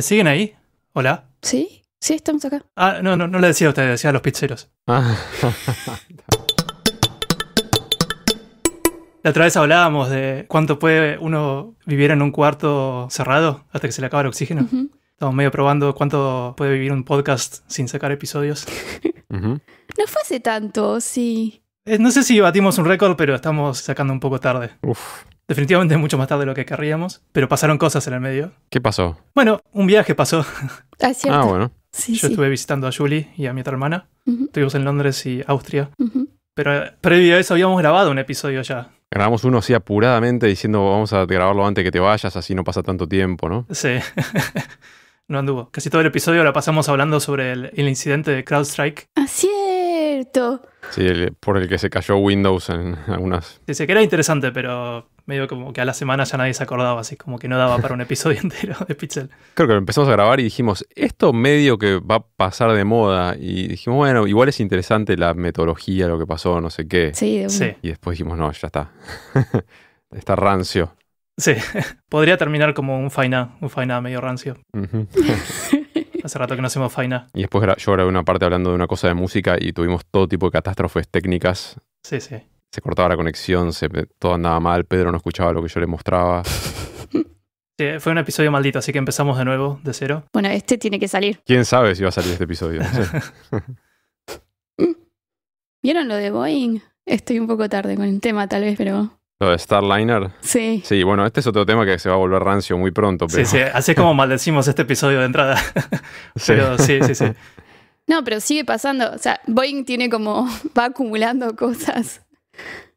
¿Siguen ahí? ¿Hola? Sí, sí, estamos acá. Ah, no, no, no le decía a ustedes, decía a los pizzeros. Ah. La otra vez hablábamos de cuánto puede uno vivir en un cuarto cerrado hasta que se le acaba el oxígeno. Estamos medio probando cuánto puede vivir un podcast sin sacar episodios. No fue hace tanto, sí. Eh, no sé si batimos un récord, pero estamos sacando un poco tarde. Uf. Definitivamente mucho más tarde de lo que querríamos, pero pasaron cosas en el medio. ¿Qué pasó? Bueno, un viaje pasó. Ah, Ah, bueno. Sí, Yo estuve visitando a Julie y a mi otra hermana. Estuvimos en Londres y Austria. Pero eh, previo a eso habíamos grabado un episodio ya. Grabamos uno así apuradamente diciendo vamos a grabarlo antes que te vayas, así no pasa tanto tiempo, ¿no? Sí. no anduvo. Casi todo el episodio lo pasamos hablando sobre el, el incidente de CrowdStrike. Así es cierto. Sí, por el que se cayó Windows en algunas. Dice que era interesante, pero medio como que a la semana ya nadie se acordaba, así como que no daba para un episodio entero de Pixel. Creo que lo empezamos a grabar y dijimos, esto medio que va a pasar de moda. Y dijimos, bueno, igual es interesante la metodología, lo que pasó, no sé qué. Sí, sí. Y después dijimos, no, ya está. está rancio. Sí, podría terminar como un faina, un faina medio rancio. Hace rato que no hacemos faina. Y después yo grabé una parte hablando de una cosa de música y tuvimos todo tipo de catástrofes técnicas. Sí, sí. Se cortaba la conexión, se, todo andaba mal, Pedro no escuchaba lo que yo le mostraba. Sí, fue un episodio maldito, así que empezamos de nuevo, de cero. Bueno, este tiene que salir. ¿Quién sabe si va a salir este episodio? ¿Vieron lo de Boeing? Estoy un poco tarde con el tema, tal vez, pero de Starliner. Sí. Sí, bueno, este es otro tema que se va a volver rancio muy pronto. Sí, sí, así es como maldecimos este episodio de entrada. pero sí, sí. sí. No, pero sigue pasando. O sea, Boeing tiene como. va acumulando cosas.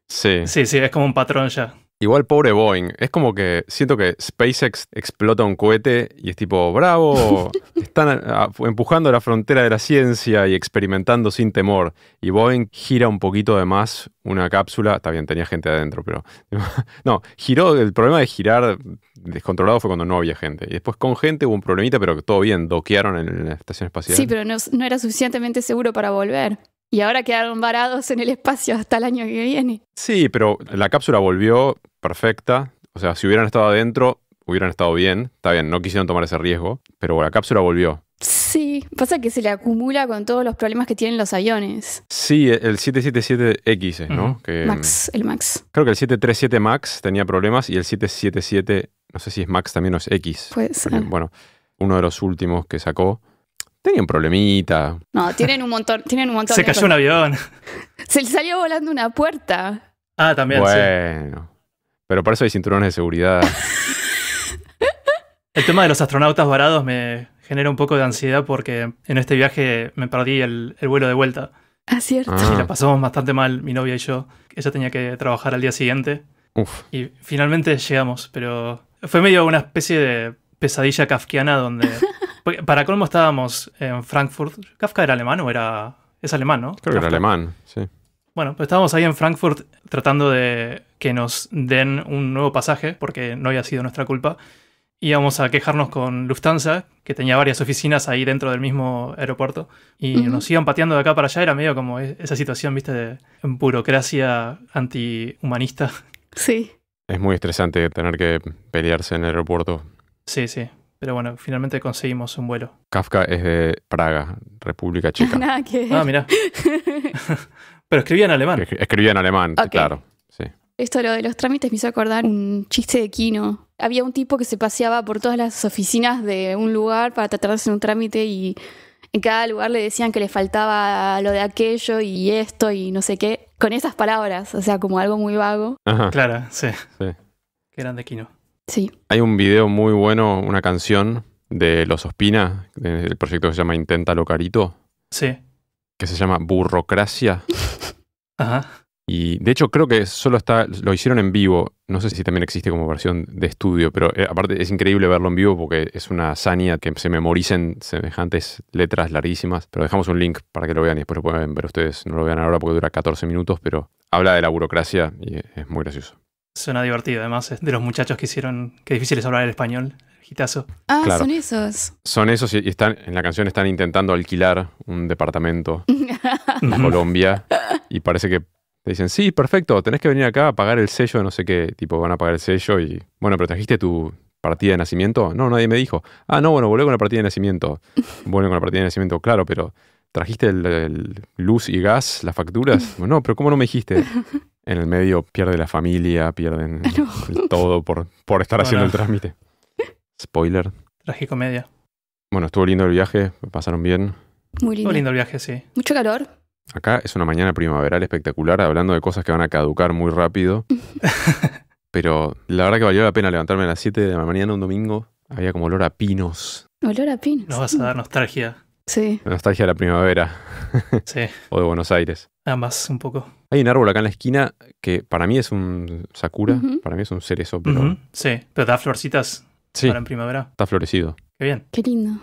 Sí. Sí, sí, es como un patrón ya. Igual pobre Boeing, es como que siento que SpaceX explota un cohete y es tipo, bravo, están empujando la frontera de la ciencia y experimentando sin temor. Y Boeing gira un poquito de más una cápsula, está bien, tenía gente adentro, pero... no, giró, el problema de girar descontrolado fue cuando no había gente. Y después con gente hubo un problemita, pero todo bien, doquearon en la estación espacial. Sí, pero no era suficientemente seguro para volver y ahora quedaron varados en el espacio hasta el año que viene. Sí, pero la cápsula volvió perfecta. O sea, si hubieran estado adentro, hubieran estado bien. Está bien, no quisieron tomar ese riesgo, pero la cápsula volvió. Sí, pasa que se le acumula con todos los problemas que tienen los aviones. Sí, el 777X, ¿no? Max, el Max. Creo que el 737 Max tenía problemas y el 777, no sé si es Max también o es X. Pues, ser. Bueno, uno de los últimos que sacó Tenían problemita. No, tienen un montón, tienen un montón Se cayó un avión. Se le salió volando una puerta. Ah, también. Bueno. Pero para eso hay cinturones de seguridad. el tema de los astronautas varados me genera un poco de ansiedad porque en este viaje me perdí el, vuelo de vuelta. Ah, cierto. Ah. Y la pasamos bastante mal, mi novia y yo. Ella tenía que trabajar al día siguiente. Uf. Y finalmente llegamos, pero fue medio una especie de pesadilla kafkiana donde Para colmo estábamos en Frankfurt. ¿Kafka era alemán o era.? Es alemán, ¿no? Creo que era alemán, sí. Bueno, pues estábamos ahí en Frankfurt tratando de que nos den un nuevo pasaje, porque no había sido nuestra culpa. Íbamos a quejarnos con Lufthansa, que tenía varias oficinas ahí dentro del mismo aeropuerto, y nos iban pateando de acá para allá. Era medio como e-, esa situación, viste, de burocracia antihumanista. Sí. Es muy estresante tener que pelearse en el aeropuerto. Sí, sí. Pero bueno, finalmente conseguimos un vuelo. Kafka es de Praga, República Checa. Nada Ah, mira. Pero escribía en alemán. Escribía en alemán, claro. Esto lo de los trámites me hizo acordar un chiste de Kino. Había un tipo que se paseaba por todas las oficinas de un lugar para tratarse de un trámite y en cada lugar le decían que le faltaba lo de aquello y esto y no sé qué, con esas palabras, o sea, como algo muy vago. Claro, sí. sí. Que eran de Kino. Sí. Hay un video muy bueno, una canción de Los Ospina, del proyecto que se llama Intenta lo Carito. Sí. Que se llama Burrocracia. Ajá. Y de hecho creo que solo está, lo hicieron en vivo. No sé si también existe como versión de estudio, pero eh, aparte es increíble verlo en vivo porque es una hazaña que se memoricen semejantes letras larguísimas. Pero dejamos un link para que lo vean y después lo pueden ver ustedes. No lo vean ahora porque dura 14 minutos, pero habla de la burocracia y es muy gracioso. Suena divertido, además, de los muchachos que hicieron. Qué difícil es hablar el español, gitazo. Ah, son esos. Son esos y están, en la canción están intentando alquilar un departamento en Colombia y parece que te dicen, sí, perfecto, tenés que venir acá a pagar el sello, no sé qué, tipo, van a pagar el sello y, bueno, pero trajiste tu partida de nacimiento. No, nadie me dijo, ah, no, bueno, vuelve con la partida de nacimiento. Vuelve con la partida de nacimiento, claro, pero trajiste el, luz y gas, las facturas. no, pero ¿cómo no me dijiste? en el medio pierde la familia, pierden todo por, por estar haciendo el trámite. Spoiler. Tragicomedia. Bueno, estuvo lindo el viaje, pasaron bien. Muy lindo. lindo el viaje, sí. Mucho calor. Acá es una mañana primaveral espectacular, hablando de cosas que van a caducar muy rápido. Pero la verdad que valió la pena levantarme a las 7 de la mañana un domingo. Había como olor a pinos. Olor a pinos. Nos vas a dar nostalgia. Sí. nostalgia de la primavera. Sí. o de Buenos Aires. Ambas, un poco. Hay un árbol acá en la esquina que para mí es un sakura, para mí es un cerezo, pero... Sí, pero da florcitas para en primavera. Está florecido. Qué bien. Qué lindo.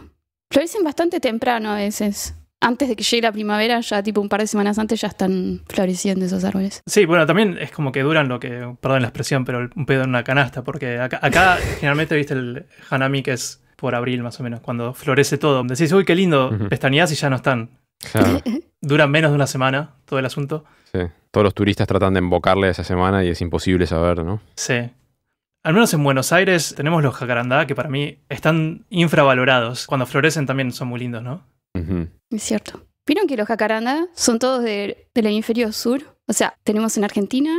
Florecen bastante temprano a veces. Antes de que llegue la primavera, ya tipo un par de semanas antes, ya están floreciendo esos árboles. Sí, bueno, también es como que duran lo que, perdón la expresión, pero un pedo en una canasta, porque acá, generalmente viste el hanami que es por abril más o menos, cuando florece todo. Decís, uy, qué lindo, uh y ya no están. Claro. Duran menos de una semana todo el asunto. Sí. Todos los turistas tratan de invocarle esa semana y es imposible saber, ¿no? Sí. Al menos en Buenos Aires tenemos los jacarandá que para mí están infravalorados. Cuando florecen también son muy lindos, ¿no? Es cierto. ¿Vieron que los jacarandá son todos de, del hemisferio sur? O sea, tenemos en Argentina,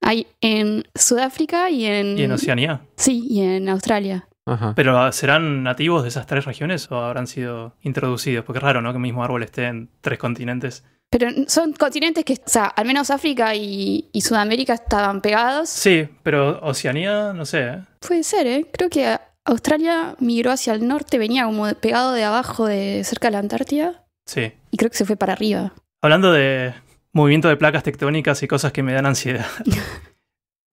hay en Sudáfrica y en... Y en Oceanía. Sí, y en Australia. Pero ah, ¿serán nativos de esas tres regiones o habrán sido introducidos? Porque es raro, ¿no? Que el mismo árbol esté en tres continentes. Pero son continentes que, o sea, al menos África y, Sudamérica estaban pegados. Sí, pero Oceanía, no sé. ¿eh? Puede ser, ¿eh? Creo que Australia migró hacia el norte, venía como pegado de abajo, de cerca de la Antártida. Sí. Y creo que se fue para arriba. Hablando de movimiento de placas tectónicas y cosas que me dan ansiedad.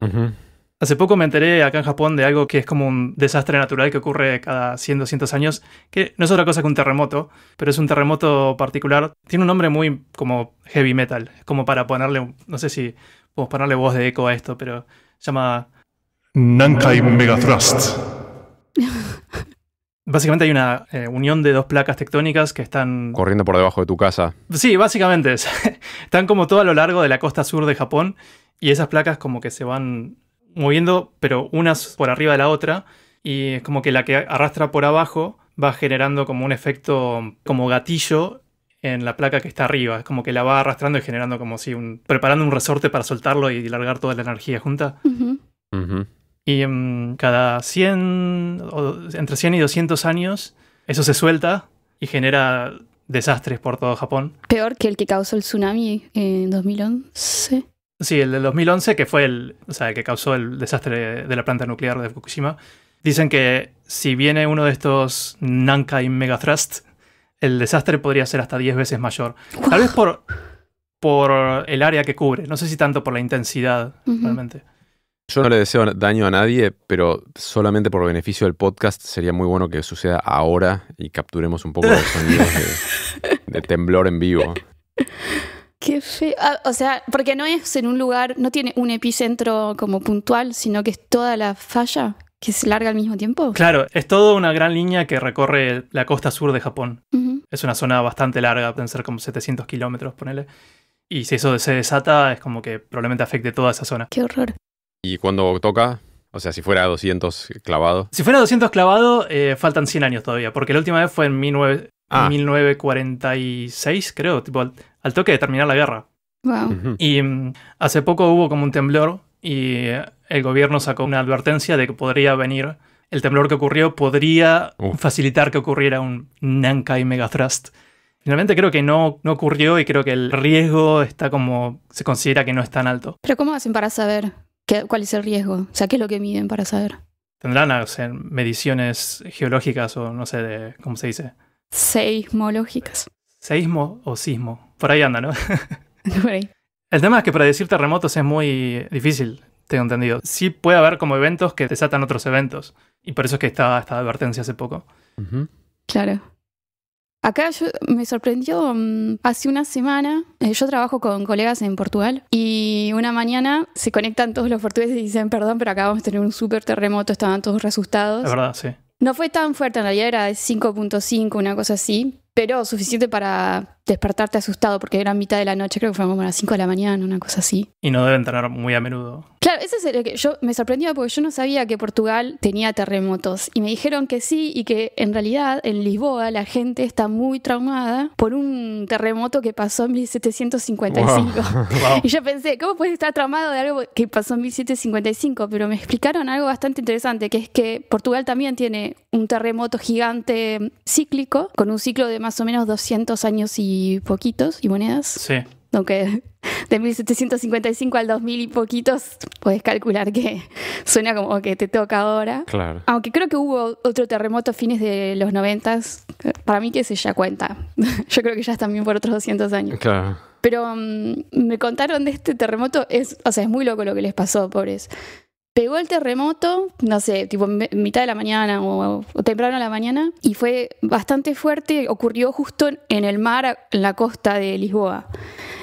Ajá Hace poco me enteré acá en Japón de algo que es como un desastre natural que ocurre cada 100, 200 años, que no es otra cosa que un terremoto, pero es un terremoto particular. Tiene un nombre muy como heavy metal, como para ponerle, no sé si podemos ponerle voz de eco a esto, pero se llama... Nankai Megathrust. Básicamente hay una eh, unión de dos placas tectónicas que están... Corriendo por debajo de tu casa. Sí, básicamente. están como todo a lo largo de la costa sur de Japón y esas placas como que se van moviendo, pero unas por arriba de la otra, y es como que la que arrastra por abajo va generando como un efecto como gatillo en la placa que está arriba, es como que la va arrastrando y generando como si un, preparando un resorte para soltarlo y largar toda la energía junta. Y em, cada 100, entre 100 y 200 años, eso se suelta y genera desastres por todo Japón. Peor que el que causó el tsunami en 2011. Sí, el del 2011, que fue el, o sea, que causó el desastre de la planta nuclear de Fukushima. Dicen que si viene uno de estos Nankai Megathrust, el desastre podría ser hasta 10 veces mayor. Tal vez por, por el área que cubre, no sé si tanto por la intensidad realmente. Yo no le deseo daño a nadie, pero solamente por beneficio del podcast sería muy bueno que suceda ahora y capturemos un poco los sonidos de, de temblor en vivo. Qué feo. Ah, o sea, porque no es en un lugar, no tiene un epicentro como puntual, sino que es toda la falla que es larga al mismo tiempo. Claro, es toda una gran línea que recorre la costa sur de Japón. Es una zona bastante larga, pueden ser como 700 kilómetros, ponele. Y si eso se desata, es como que probablemente afecte toda esa zona. Qué horror. ¿Y cuando toca? O sea, si fuera 200 clavado. Si fuera 200 clavado, eh, faltan 100 años todavía, porque la última vez fue en 1946, ah. creo, tipo al toque de terminar la guerra. Y mm, hace poco hubo como un temblor y el gobierno sacó una advertencia de que podría venir, el temblor que ocurrió podría facilitar que ocurriera un Nankai Megathrust. Finalmente creo que no, no ocurrió y creo que el riesgo está como, se considera que no es tan alto. Pero ¿cómo hacen para saber cuál es el riesgo? O sea, ¿qué es lo que miden para saber? Tendrán, que hacer mediciones geológicas o no sé, de, ¿cómo se dice? Seismológicas. Seismo o sismo. Por ahí anda, ¿no? Por ahí. El tema es que predecir terremotos es muy difícil, tengo entendido. Sí puede haber como eventos que desatan otros eventos. Y por eso es que estaba esta advertencia hace poco. Claro. Acá me sorprendió mm, hace una semana, eh, yo trabajo con colegas en Portugal y una mañana se conectan todos los portugueses y dicen, perdón, pero acá vamos a tener un súper terremoto, estaban todos resultados. La verdad, sí. No fue tan fuerte, en realidad era de 5.5, una cosa así, pero suficiente para despertarte asustado porque era mitad de la noche, creo que fue como a las 5 de la mañana, una cosa así. Y no deben tener muy a menudo. Claro, eso es lo que yo me sorprendía porque yo no sabía que Portugal tenía terremotos y me dijeron que sí y que en realidad en Lisboa la gente está muy traumada por un terremoto que pasó en 1755. y yo pensé, ¿cómo puedes estar traumado de algo que pasó en 1755? Pero me explicaron algo bastante interesante, que es que Portugal también tiene un terremoto gigante cíclico con un ciclo de más o menos 200 años y poquitos y monedas. Sí. Aunque de 1755 al 2000 y poquitos, puedes calcular que suena como que te toca ahora. Claro. Aunque creo que hubo otro terremoto a fines de los 90, para mí que se ya cuenta. Yo creo que ya es también por otros 200 años. Claro. Pero mm, me contaron de este terremoto, es, o sea, es muy loco lo que les pasó, pobres. Pegó el terremoto, no sé, tipo mitad de la mañana o, temprano de la mañana, y fue bastante fuerte, ocurrió justo en el mar, en la costa de Lisboa.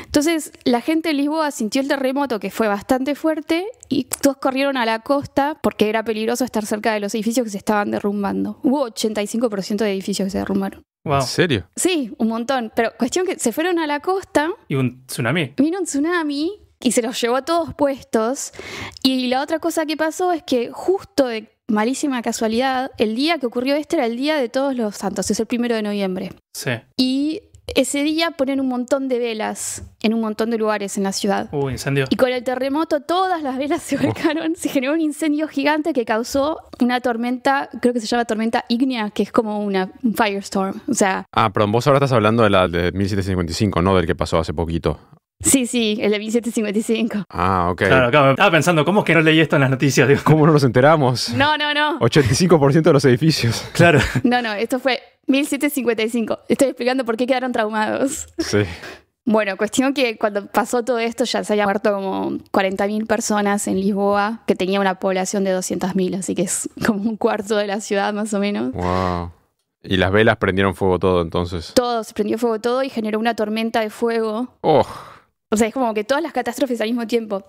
Entonces la gente de Lisboa sintió el terremoto que fue bastante fuerte y todos corrieron a la costa porque era peligroso estar cerca de los edificios que se estaban derrumbando. Hubo 85% de edificios que se derrumbaron. ¿En serio? Sí, un montón. Pero cuestión que se fueron a la costa. Y un tsunami. Vino un tsunami y se los llevó a todos puestos. Y la otra cosa que pasó es que justo de malísima casualidad, el día que ocurrió este era el día de todos los santos, es el primero de noviembre. Sí. Y ese día ponen un montón de velas en un montón de lugares en la ciudad. Uh, incendio. Y con el terremoto todas las velas se volcaron, se generó un incendio gigante que causó una tormenta, creo que se llama tormenta ígnea, que es como una firestorm. O sea. Ah, perdón, vos ahora estás hablando de la de 1755, ¿no? Del que pasó hace poquito. Sí, sí, el de 1755. Ah, ok. Claro, estaba pensando, ¿cómo es que no leí esto en las noticias? Digo, ¿Cómo no nos enteramos? No, no, no. 85% de los edificios. Claro. No, no, esto fue 1755. Estoy explicando por qué quedaron traumados. Sí. Bueno, cuestión que cuando pasó todo esto ya se habían muerto como 40.000 personas en Lisboa, que tenía una población de 200.000, así que es como un cuarto de la ciudad más o menos. Wow. Y las velas prendieron fuego todo entonces. Todo, se prendió fuego todo y generó una tormenta de fuego. Oh. O sea, es como que todas las catástrofes al mismo tiempo.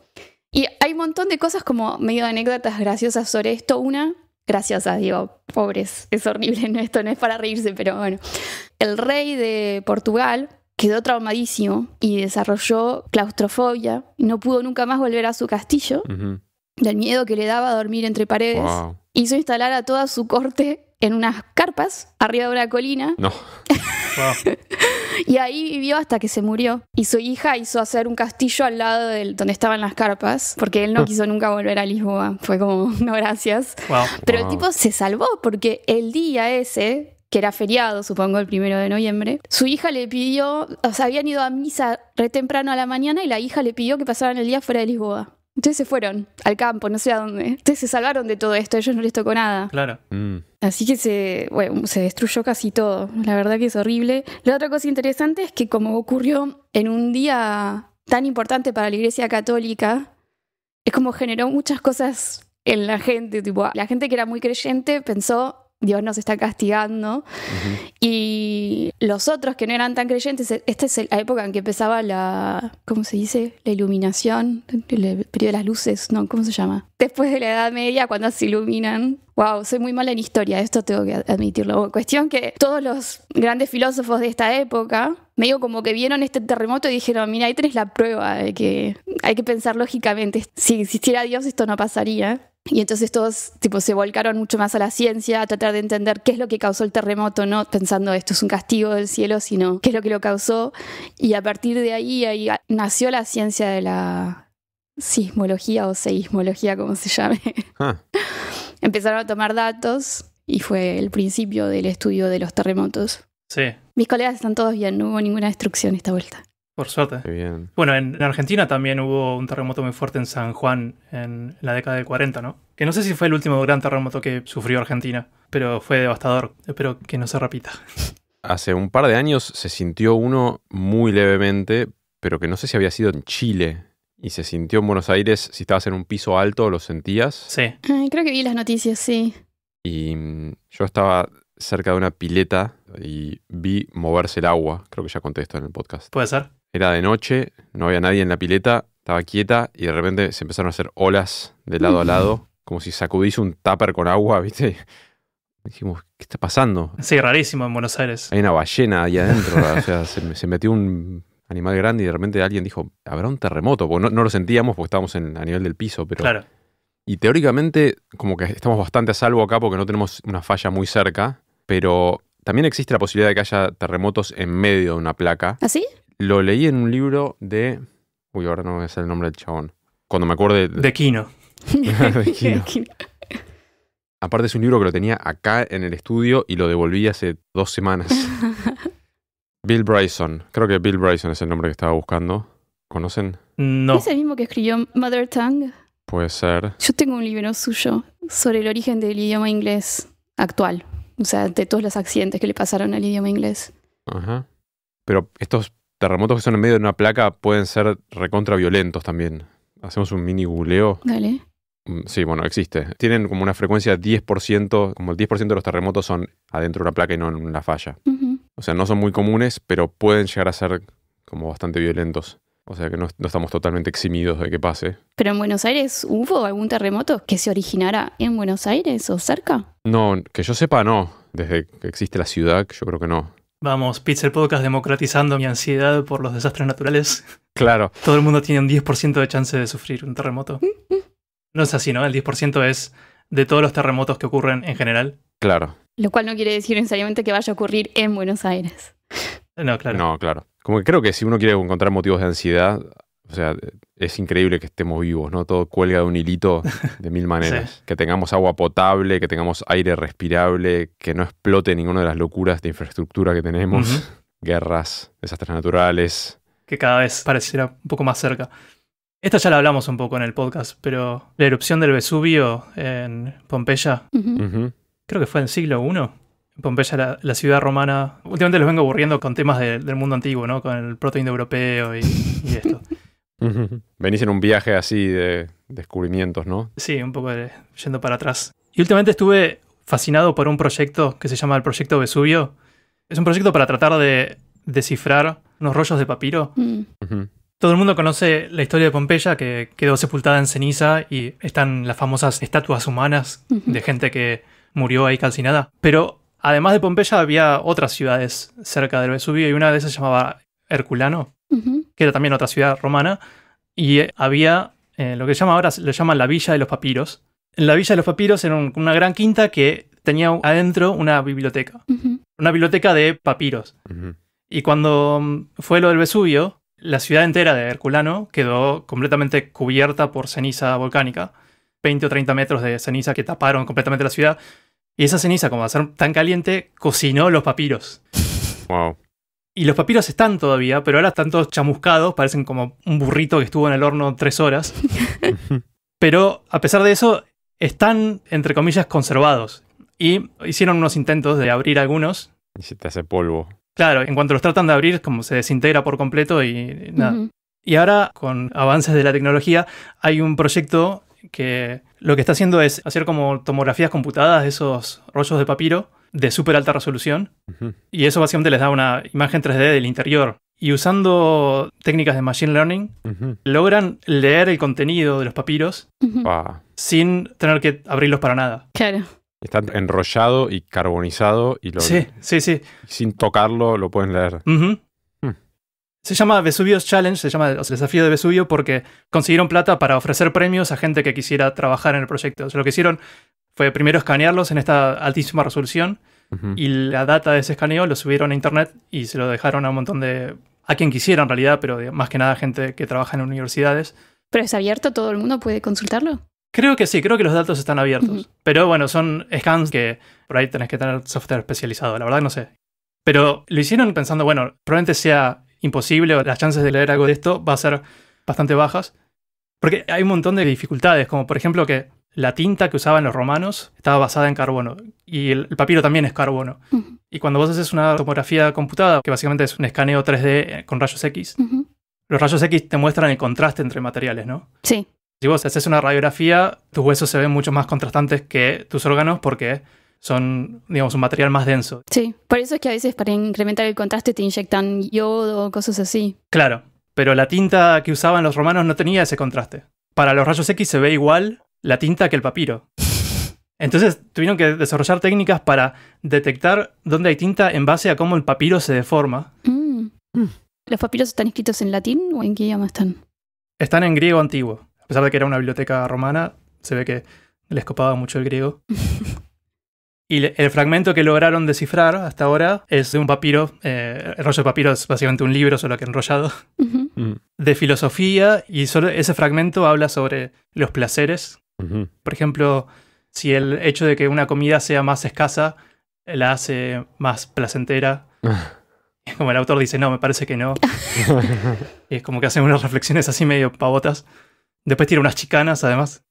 Y hay un montón de cosas como medio anécdotas graciosas sobre esto. Una, graciosas, digo, pobres, es horrible, no, esto no es para reírse, pero bueno. El rey de Portugal quedó traumadísimo y desarrolló claustrofobia y no pudo nunca más volver a su castillo del miedo que le daba a dormir entre paredes. Hizo instalar a toda su corte en unas carpas arriba de una colina. No. y ahí vivió hasta que se murió. Y su hija hizo hacer un castillo al lado de donde estaban las carpas, porque él no ah. quiso nunca volver a Lisboa. Fue como, no gracias. Pero el tipo se salvó porque el día ese que era feriado, supongo, el primero de noviembre, su hija le pidió, o sea, habían ido a misa re temprano a la mañana y la hija le pidió que pasaran el día fuera de Lisboa. Entonces se fueron al campo, no sé a dónde. Ustedes se salvaron de todo esto, a ellos no les tocó nada. Claro. Mm. Así que se, bueno, se destruyó casi todo. La verdad que es horrible. La otra cosa interesante es que como ocurrió en un día tan importante para la Iglesia Católica, es como generó muchas cosas en la gente. la gente que era muy creyente pensó, Dios nos está castigando. Y los otros que no eran tan creyentes, e-, esta es la época en que empezaba la, ¿cómo se dice? La iluminación, el periodo de las luces, ¿no? ¿Cómo se llama? Después de la Edad Media, cuando se iluminan. Wow, soy muy mala en historia, esto tengo que admitirlo. Cuestión que todos los grandes filósofos de esta época, medio como que vieron este terremoto y dijeron, mira, ahí tenés la prueba de que hay que pensar lógicamente. Si existiera Dios, esto no pasaría. Y entonces todos tipo, se volcaron mucho más a la ciencia, a tratar de entender qué es lo que causó el terremoto, no pensando esto es un castigo del cielo, sino qué es lo que lo causó. Y a partir de ahí, ahí nació la ciencia de la sismología o seismología, como se llame. Ah. Empezaron a tomar datos y fue el principio del estudio de los terremotos. Mis colegas están todos bien, no hubo ninguna destrucción esta vuelta. Por suerte. bien. Bueno, en, Argentina también hubo un terremoto muy fuerte en San Juan en la década del 40, ¿no? Que no sé si fue el último gran terremoto que sufrió Argentina, pero fue devastador. Espero que no se repita. Hace un par de años se sintió uno muy levemente, pero que no sé si había sido en Chile. Y se sintió en Buenos Aires, si estabas en un piso alto, lo sentías. Sí. creo que vi las noticias, sí. Y mm, yo estaba cerca de una pileta y vi moverse el agua. Creo que ya conté en el podcast. Puede ser. Era de noche, no había nadie en la pileta, estaba quieta y de repente se empezaron a hacer olas de lado a lado, como si sacudiese un tupper con agua, ¿viste? Dijimos, ¿qué está pasando? Sí, rarísimo en Buenos Aires. Hay una ballena ahí adentro, o sea, se, metió un animal grande y de repente alguien dijo, habrá un terremoto, porque no, lo sentíamos porque estábamos a nivel del piso, pero... Claro. Y teóricamente, como que estamos bastante a salvo acá porque no tenemos una falla muy cerca, pero también existe la posibilidad de que haya terremotos en medio de una placa. ¿Así? ¿Ah, lo leí en un libro de. Uy, ahora no es el nombre del chabón. Cuando me acuerde. De Kino. de Kino. Aparte es un libro que lo tenía acá en el estudio y lo devolví hace dos semanas. Bill Bryson. Creo que Bill Bryson es el nombre que estaba buscando. ¿Conocen? No. ¿Es el mismo que escribió Mother Tongue? Puede ser. Yo tengo un libro suyo sobre el origen del idioma inglés actual. O sea, de todos los accidentes que le pasaron al idioma inglés. Ajá. Pero estos terremotos que son en medio de una placa pueden ser recontra violentos también. Hacemos un mini googleo. Dale. Mm, sí, bueno, existe. Tienen como una frecuencia de 10%, como el 10% de los terremotos son adentro de una placa y no en una falla. O sea, no son muy comunes, pero pueden llegar a ser como bastante violentos. O sea que no, no, estamos totalmente eximidos de que pase. ¿Pero en Buenos Aires hubo algún terremoto que se originara en Buenos Aires o cerca? No, que yo sepa no. Desde que existe la ciudad, yo creo que no. Vamos, pizza Podcast democratizando mi ansiedad por los desastres naturales. Claro. Todo el mundo tiene un 10% de chance de sufrir un terremoto. No es así, ¿no? El 10% es de todos los terremotos que ocurren en general. Claro. Lo cual no quiere decir necesariamente que vaya a ocurrir en Buenos Aires. No, claro. No, claro. Como que creo que si uno quiere encontrar motivos de ansiedad, o sea, es increíble que estemos vivos, ¿no? Todo cuelga de un hilito de mil maneras. Que tengamos agua potable, que tengamos aire respirable, que no explote ninguna de las locuras de infraestructura que tenemos. Guerras, desastres naturales. Que cada vez pareciera un poco más cerca. Esto ya lo hablamos un poco en el podcast, pero la erupción del Vesubio en Pompeya, creo que fue en el siglo I. Pompeya, la, ciudad romana. Últimamente los vengo aburriendo con temas del mundo antiguo, ¿no? Con el proto-indoeuropeo y, y esto. Venís en un viaje así de descubrimientos, ¿no? Sí, un poco de, yendo para atrás. Y últimamente estuve fascinado por un proyecto que se llama el Proyecto Vesubio. Es un proyecto para tratar de descifrar unos rollos de papiro. Mm. Todo el mundo conoce la historia de Pompeya, que quedó sepultada en ceniza y están las famosas estatuas humanas de gente que murió ahí calcinada. Pero además de Pompeya había otras ciudades cerca del Vesubio y una de esas se llamaba Herculano que era también otra ciudad romana, y eh, había eh, lo que se llama ahora, le llaman la Villa de los Papiros. En la Villa de los Papiros era una gran quinta que tenía adentro una biblioteca, una biblioteca de papiros. Y cuando mm, fue lo del Vesubio, la ciudad entera de Herculano quedó completamente cubierta por ceniza volcánica, 20 o 30 metros de ceniza que taparon completamente la ciudad. Y esa ceniza, como va a ser tan caliente, cocinó los papiros. Wow. Y los papiros están todavía, pero ahora están todos chamuscados, parecen como un burrito que estuvo en el horno tres horas. pero a pesar de eso, están, entre comillas, conservados. Y hicieron unos intentos de abrir algunos. Y se te hace polvo. Claro, en cuanto los tratan de abrir, como se desintegra por completo y nada. Y ahora, con avances de la tecnología, hay un proyecto que lo que está haciendo es hacer como tomografías computadas de esos rollos de papiro de súper alta resolución. Y eso básicamente les da una imagen 3D del interior. Y usando técnicas de Machine Learning, logran leer el contenido de los papiros sin tener que abrirlos para nada. Claro. Están enrollado y carbonizado y lo... Sí, sí, Sin tocarlo lo pueden leer. Hmm. Se llama Vesuvius Challenge, se llama el desafío de Vesuvio porque consiguieron plata para ofrecer premios a gente que quisiera trabajar en el proyecto. O sea, lo que hicieron fue primero escanearlos en esta altísima resolución y la data de ese escaneo lo subieron a internet y se lo dejaron a un montón de... a quien quisiera en realidad, pero más que nada gente que trabaja en universidades. ¿Pero es abierto? ¿Todo el mundo puede consultarlo? Creo que sí, creo que los datos están abiertos. Pero bueno, son scans que por ahí tenés que tener software especializado, la verdad no sé. Pero lo hicieron pensando, bueno, probablemente sea imposible o las chances de leer algo de esto va a ser bastante bajas. Porque hay un montón de dificultades, como por ejemplo que la tinta que usaban los romanos estaba basada en carbono y el, papiro también es carbono. Y cuando vos haces una tomografía computada, que básicamente es un escaneo 3D eh, con rayos X, los rayos X te muestran el contraste entre materiales, ¿no? Sí. Si vos haces una radiografía, tus huesos se ven mucho más contrastantes que tus órganos porque son, digamos, un material más denso. Sí, por eso es que a veces para incrementar el contraste te inyectan yodo o cosas así. Claro, pero la tinta que usaban los romanos no tenía ese contraste. Para los rayos X se ve igual, la tinta que el papiro. Entonces tuvieron que desarrollar técnicas para detectar dónde hay tinta en base a cómo el papiro se deforma. Mm. Mm. ¿Los papiros están escritos en latín o en qué idioma están? Están en griego antiguo. A pesar de que era una biblioteca romana, se ve que les copaba mucho el griego. y el fragmento que lograron descifrar hasta ahora es de un papiro, eh, el rollo de papiro es básicamente un libro, solo que enrollado, mm. de filosofía, y solo ese fragmento habla sobre los placeres por ejemplo, si el hecho de que una comida sea más escasa la hace más placentera. como el autor dice, no, me parece que no. y es como que hacen unas reflexiones así medio pavotas. Después tira unas chicanas, además.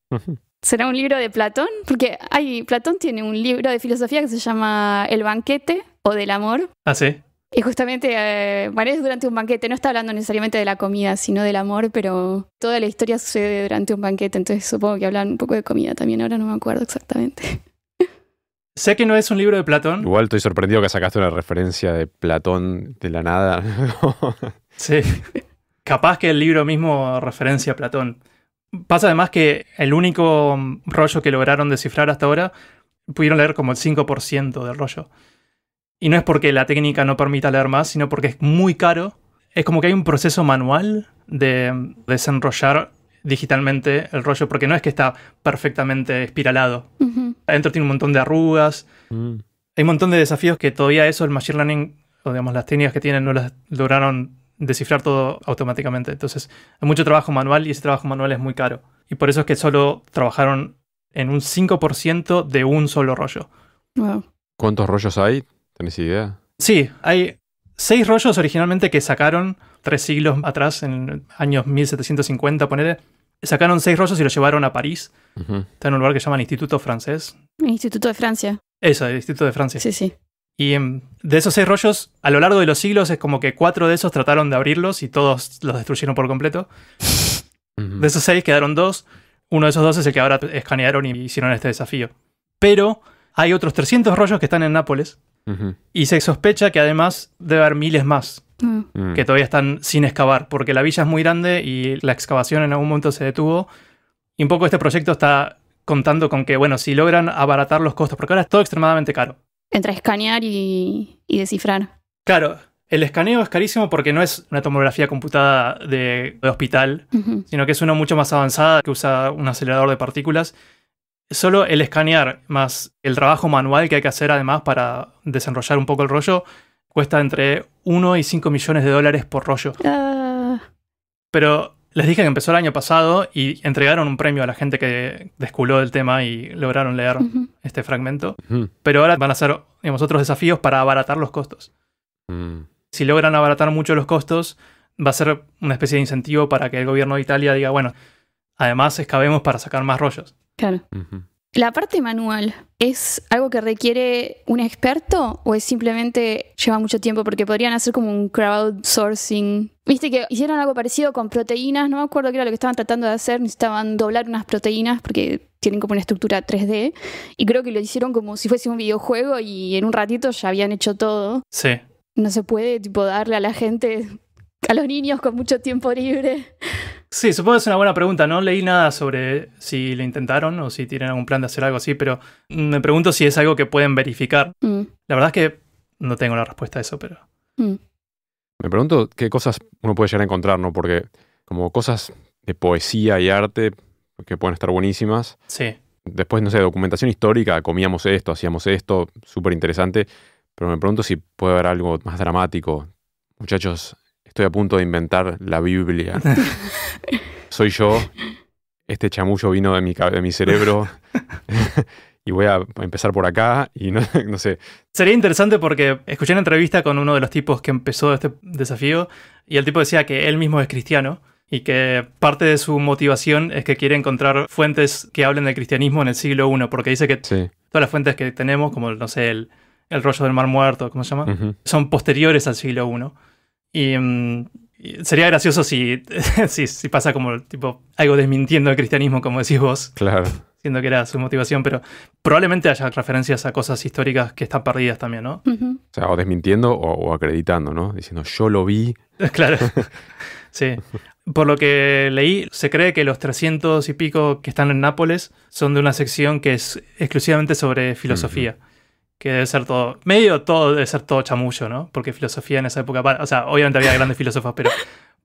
¿Será un libro de Platón? Porque hay, Platón tiene un libro de filosofía que se llama El banquete o del amor. Ah, sí. Y justamente eh, durante un banquete no está hablando necesariamente de la comida, sino del amor, pero toda la historia sucede durante un banquete, entonces supongo que hablan un poco de comida también, ahora no me acuerdo exactamente. Sé que no es un libro de Platón. Igual estoy sorprendido que sacaste una referencia de Platón de la nada. sí. Capaz que el libro mismo referencia a Platón. Pasa además que el único rollo que lograron descifrar hasta ahora pudieron leer como el 5% del rollo. Y no es porque la técnica no permita leer más, sino porque es muy caro. Es como que hay un proceso manual de desenrollar digitalmente el rollo, porque no es que está perfectamente espiralado. Adentro tiene un montón de arrugas. Mm. Hay un montón de desafíos que todavía eso, el machine learning, o digamos las técnicas que tienen, no las lograron descifrar todo automáticamente. Entonces, hay mucho trabajo manual y ese trabajo manual es muy caro. Y por eso es que solo trabajaron en un 5% de un solo rollo. ¿Cuántos rollos hay? ¿Tenés idea? Sí, hay seis rollos originalmente que sacaron tres siglos atrás, en años 1750, ponete. Sacaron seis rollos y los llevaron a París. Está en un lugar que llaman Instituto Francés. Instituto de Francia. Eso, el Instituto de Francia. Sí, sí. Y em, de esos seis rollos, a lo largo de los siglos, es como que cuatro de esos trataron de abrirlos y todos los destruyeron por completo. De esos seis quedaron dos. Uno de esos dos es el que ahora escanearon y hicieron este desafío. Pero hay otros 300 rollos que están en Nápoles y se sospecha que además debe haber miles más mm. Mm. que todavía están sin excavar, porque la villa es muy grande y la excavación en algún momento se detuvo. Y un poco este proyecto está contando con que, bueno, si logran abaratar los costos, porque ahora es todo extremadamente caro. Entre escanear y, descifrar. Claro, el escaneo es carísimo porque no es una tomografía computada de, hospital, sino que es una mucho más avanzada que usa un acelerador de partículas solo el escanear más el trabajo manual que hay que hacer además para desenrollar un poco el rollo cuesta entre 1 y 5 millones de dólares por rollo. Ah. Pero les dije que empezó el año pasado y entregaron un premio a la gente que desculó el tema y lograron leer este fragmento. Pero ahora van a hacer otros desafíos para abaratar los costos. Mm. Si logran abaratar mucho los costos, va a ser una especie de incentivo para que el gobierno de Italia diga, bueno, además excavemos para sacar más rollos. Claro. La parte manual, ¿es algo que requiere un experto o es simplemente lleva mucho tiempo? Porque podrían hacer como un crowdsourcing. Viste que hicieron algo parecido con proteínas, no me acuerdo qué era lo que estaban tratando de hacer, necesitaban doblar unas proteínas porque tienen como una estructura 3D y creo que lo hicieron como si fuese un videojuego y en un ratito ya habían hecho todo. Sí. No se puede tipo darle a la gente, a los niños con mucho tiempo libre. Sí, supongo que es una buena pregunta. No leí nada sobre si lo intentaron o si tienen algún plan de hacer algo así, pero me pregunto si es algo que pueden verificar. Mm. La verdad es que no tengo la respuesta a eso, pero... Mm. Me pregunto qué cosas uno puede llegar a encontrar, ¿no? Porque como cosas de poesía y arte que pueden estar buenísimas. Sí. Después, no sé, documentación histórica, comíamos esto, hacíamos esto, súper interesante. Pero me pregunto si puede haber algo más dramático. Muchachos estoy a punto de inventar la Biblia. Soy yo, este chamullo vino de mi, de mi cerebro. y voy a empezar por acá y no, sé. Sería interesante porque escuché una entrevista con uno de los tipos que empezó este desafío y el tipo decía que él mismo es cristiano y que parte de su motivación es que quiere encontrar fuentes que hablen del cristianismo en el siglo I, porque dice que todas las fuentes que tenemos, como no sé, el, el rollo del Mar Muerto, ¿cómo se llama? Son posteriores al siglo I. Mm, y sería gracioso si, si, pasa como tipo algo desmintiendo el cristianismo, como decís vos. Claro. Siendo que era su motivación, pero probablemente haya referencias a cosas históricas que están perdidas también, ¿no? O sea, o desmintiendo o, acreditando, ¿no? Diciendo, yo lo vi. Claro. sí. Por lo que leí, se cree que los 300 y pico que están en Nápoles son de una sección que es exclusivamente sobre filosofía que debe ser todo, medio todo debe ser todo chamullo, ¿no? Porque filosofía en esa época, o sea, obviamente había grandes filósofos, pero,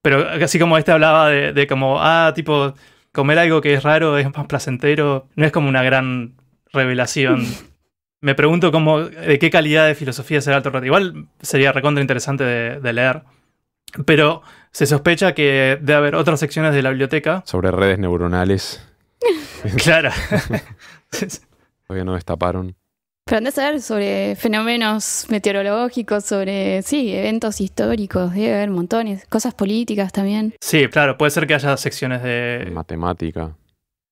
pero así como este hablaba de, de, como, ah, tipo, comer algo que es raro es más placentero, no es como una gran revelación. Me pregunto cómo, de qué calidad de filosofía será el rato. Igual sería recontra interesante de, de leer, pero se sospecha que debe haber otras secciones de la biblioteca. Sobre redes neuronales. claro. Todavía no destaparon. Pero a ver sobre fenómenos meteorológicos, sobre, sí, eventos históricos, debe haber montones, cosas políticas también. Sí, claro, puede ser que haya secciones de... Matemática.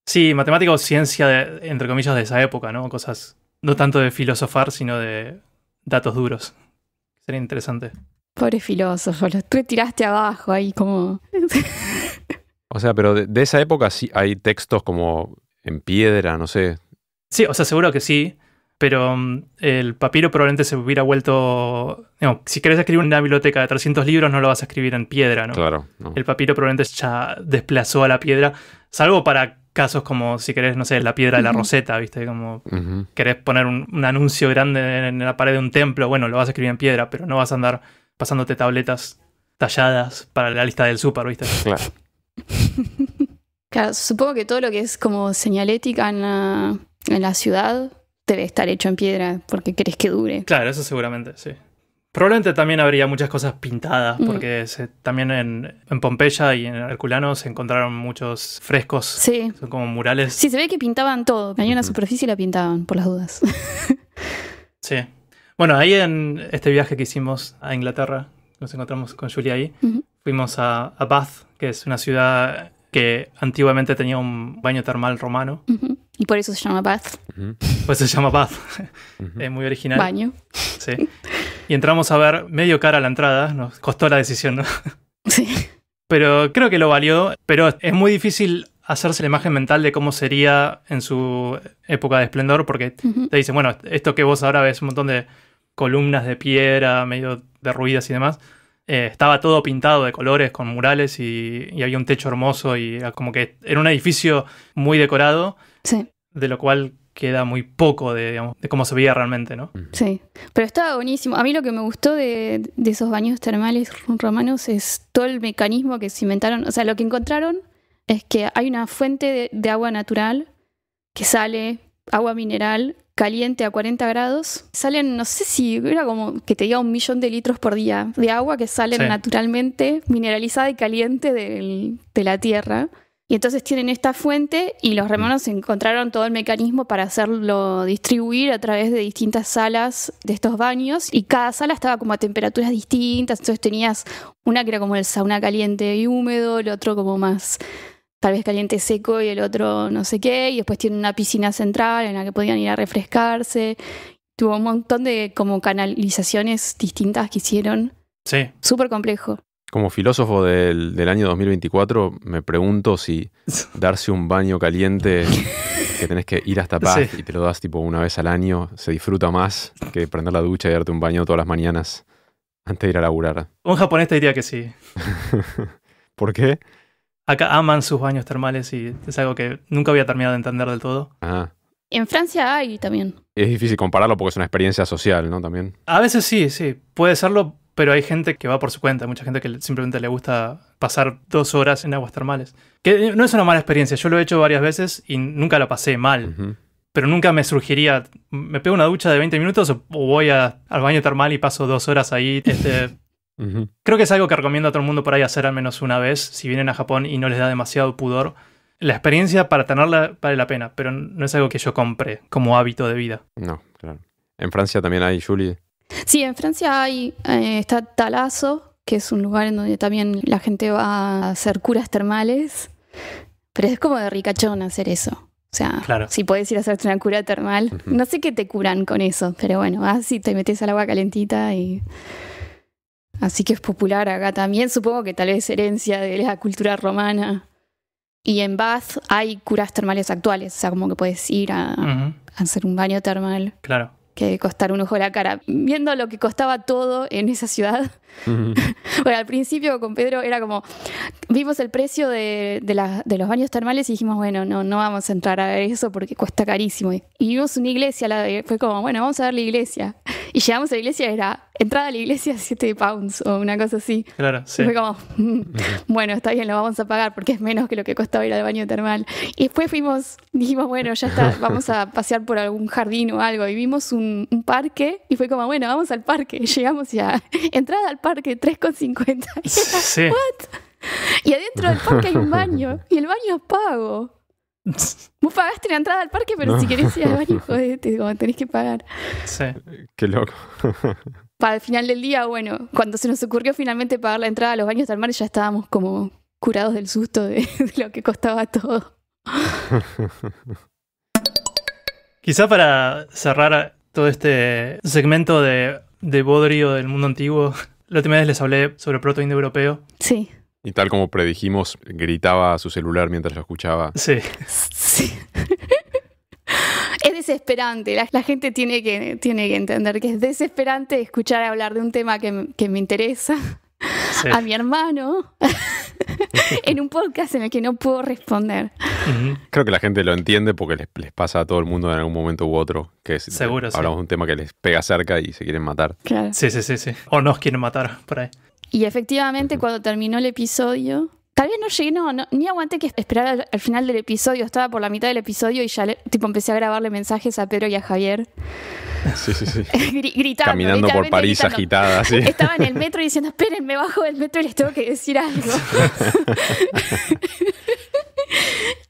Sí, matemática o ciencia, entre comillas, de esa época, ¿no? Cosas no tanto de filosofar, sino de datos duros. Sería interesante. Pobre filósofo, los tú tiraste abajo ahí como... o sea, pero de esa época sí hay textos como en piedra, no sé. Sí, o sea, seguro que sí pero mm, el papiro probablemente se hubiera vuelto... si querés escribir una biblioteca de 300 libros no lo vas a escribir en piedra, ¿no? Claro. El papiro probablemente ya desplazó a la piedra, salvo para casos como si querés, no sé, la piedra de la roseta, ¿viste? Como querés poner un, anuncio grande en la pared de un templo, bueno, lo vas a escribir en piedra, pero no vas a andar pasándote tabletas talladas para la lista del súper, ¿viste? Claro. claro, supongo que todo lo que es como señalética en la ciudad debe estar hecho en piedra porque crees que dure. Claro, eso seguramente, sí. Probablemente también habría muchas cosas pintadas, mm. porque también en, Pompeya y en Herculano se encontraron muchos frescos. Sí. Son como murales. Sí, se ve que pintaban todo. Tenía una superficie y la pintaban, por las dudas. sí. Bueno, ahí en este viaje que hicimos a Inglaterra, nos encontramos con Julia ahí, fuimos a Bath, que es una ciudad que antiguamente tenía un baño termal romano. Y por eso se llama Bath. Pues se llama Bath. es muy original. Baño. Sí. Y entramos a ver medio cara la entrada. Nos costó la decisión, ¿no? Sí. Pero creo que lo valió. Pero es muy difícil hacerse la imagen mental de cómo sería en su época de esplendor, porque te dicen, bueno, esto que vos ahora ves un montón de columnas de piedra medio derruidas y demás, eh, estaba todo pintado de colores con murales y, había un techo hermoso y como que era un edificio muy decorado, de lo cual queda muy poco de, cómo se veía realmente, ¿no? Sí, pero estaba buenísimo. A mí lo que me gustó de, esos baños termales romanos es todo el mecanismo que se inventaron. O sea, lo que encontraron es que hay una fuente de agua natural que sale, agua mineral, caliente a 40 grados, salen, no sé si era como que te diga un millón de litros por día de agua que salen naturalmente mineralizada y caliente de la tierra. Y entonces tienen esta fuente y los romanos encontraron todo el mecanismo para hacerlo distribuir a través de distintas salas de estos baños y cada sala estaba como a temperaturas distintas, entonces tenías una que era como el sauna caliente y húmedo, el otro como más tal vez caliente seco y el otro no sé qué, y después tiene una piscina central en la que podían ir a refrescarse. Tuvo un montón de como canalizaciones distintas que hicieron. Sí. Súper complejo. Como filósofo del, año 2024, me pregunto si darse un baño caliente que tenés que ir hasta paz y te lo das tipo una vez al año, se disfruta más que prender la ducha y darte un baño todas las mañanas antes de ir a laburar. Un japonés te diría que sí. ¿Por qué? acá aman sus baños termales y es algo que nunca había terminado de entender del todo. Ajá. En Francia hay también. Es difícil compararlo porque es una experiencia social, ¿no? También. A veces sí, sí. Puede serlo, pero hay gente que va por su cuenta. Mucha gente que simplemente le gusta pasar dos horas en aguas termales. Que no es una mala experiencia. Yo lo he hecho varias veces y nunca la pasé mal. Pero nunca me surgiría, me pego una ducha de 20 minutos o voy al baño termal y paso dos horas ahí este, Creo que es algo que recomiendo a todo el mundo por ahí hacer al menos una vez, si vienen a Japón y no les da demasiado pudor. La experiencia para tenerla vale la pena, pero no es algo que yo compre como hábito de vida. No, claro. En Francia también hay, Julie. Sí, en Francia hay, eh, está Talazo, que es un lugar en donde también la gente va a hacer curas termales, pero es como de ricachón hacer eso. O sea, si puedes ir a hacerte una cura termal, no sé qué te curan con eso, pero bueno, vas y te metes al agua calentita y Así que es popular acá también, supongo que tal vez herencia de la cultura romana. Y en Bath hay curas termales actuales, o sea, como que puedes ir a, hacer un baño termal. Claro. Que costar un ojo de la cara. Viendo lo que costaba todo en esa ciudad. bueno, al principio con Pedro era como, vimos el precio de, de, la, de, los baños termales y dijimos, bueno, no, no vamos a entrar a ver eso porque cuesta carísimo. Y vimos una iglesia, la fue como, bueno, vamos a ver la iglesia. Y llegamos a la iglesia, era entrada a la iglesia 7 pounds o una cosa así. Claro, sí. fue como, mm, bueno, está bien, lo vamos a pagar porque es menos que lo que costaba ir al baño termal. Y después fuimos, dijimos, bueno, ya está, vamos a pasear por algún jardín o algo. Y vimos un, parque y fue como, bueno, vamos al parque. Y llegamos ya, entrada al parque 3,50. Sí. ¿What? Y adentro del parque hay un baño. Y el baño es pago. Vos pagaste la entrada al parque, pero si querés ir al baño, jodete, como tenés que pagar. Sí. Qué loco. Para el final del día, bueno, cuando se nos ocurrió finalmente pagar la entrada a los baños del mar, ya estábamos como curados del susto de, lo que costaba todo. Quizá para cerrar todo este segmento de, de bodrio del mundo antiguo, la última vez les hablé sobre el proto Europeo. Sí. Y tal como predijimos, gritaba a su celular mientras lo escuchaba. Sí. Es desesperante, la, gente tiene que, tiene que, entender que es desesperante escuchar hablar de un tema que, me interesa a mi hermano en un podcast en el que no puedo responder. Creo que la gente lo entiende porque les, les pasa a todo el mundo en algún momento u otro, que es, hablamos de un tema que les pega cerca y se quieren matar. Sí, sí, sí, sí. O nos quieren matar por ahí. Y efectivamente, cuando terminó el episodio, tal vez no llegué, no, ni aguanté que esperar al, final del episodio. Estaba por la mitad del episodio y ya tipo, empecé a grabarle mensajes a Pedro y a Javier. Sí, sí, sí. gritando. Caminando por París agitada, Estaba en el metro diciendo, esperen, me bajo del metro y les tengo que decir algo.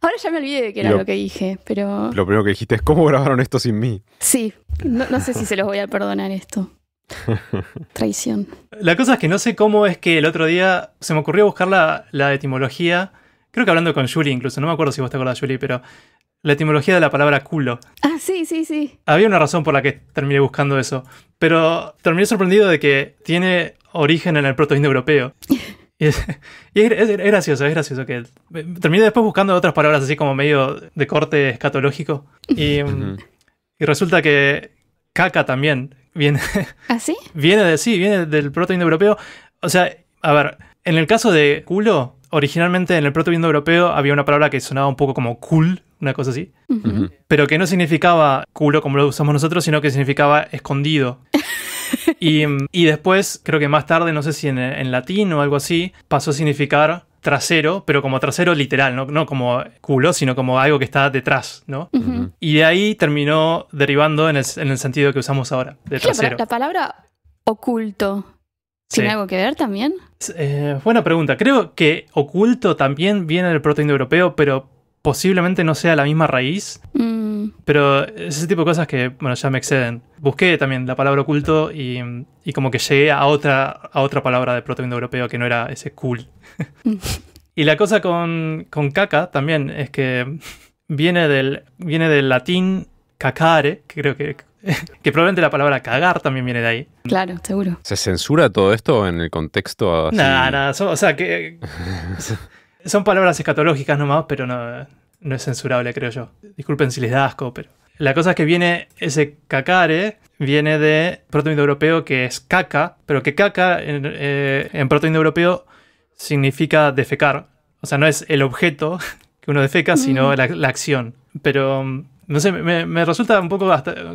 Ahora ya me olvidé de qué era lo, que dije, pero... Lo primero que dijiste es, ¿cómo grabaron esto sin mí? Sí, no sé si se los voy a perdonar esto. Traición. La cosa es que no sé cómo es que el otro día se me ocurrió buscar la, etimología. Creo que hablando con Yuli incluso, no me acuerdo si vos te acordás, Yuli pero la etimología de la palabra culo. Ah, sí, sí, sí. Había una razón por la que terminé buscando eso, pero terminé sorprendido de que tiene origen en el protoindoeuropeo. europeo y es, gracioso, es gracioso que... Terminé después buscando otras palabras así como medio de corte escatológico. y resulta que caca también Viene, ¿Así? ¿Ah, viene de sí, viene del proto europeo O sea, a ver, en el caso de culo, originalmente en el proto europeo había una palabra que sonaba un poco como cool, una cosa así, pero que no significaba culo como lo usamos nosotros, sino que significaba escondido. y, después, creo que más tarde, no sé si en, en latín o algo así, pasó a significar trasero, pero como trasero literal, ¿no? como culo, sino como algo que está detrás, ¿no? Y de ahí terminó derivando en el, sentido que usamos ahora, de trasero. La palabra oculto ¿Tiene algo que ver también? Eh, buena pregunta. Creo que oculto también viene del europeo, pero posiblemente no sea la misma raíz, mm. pero es ese tipo de cosas que, bueno, ya me exceden. Busqué también la palabra oculto y, como que llegué a otra, a otra palabra de proto europeo que no era ese cool. y la cosa con, caca también es que viene del, viene del latín cacare, que creo que que probablemente la palabra cagar también viene de ahí. Claro, seguro. ¿Se censura todo esto en el contexto? Nada, nada, o sea que... Son palabras escatológicas nomás, pero no, es censurable, creo yo. Disculpen si les da asco, pero. La cosa es que viene ese cacare, viene de proto europeo que es caca, pero que caca en, eh, europeo significa defecar. O sea, no es el objeto que uno defeca, sino mm. la, acción. Pero, mm, no sé, me, resulta un poco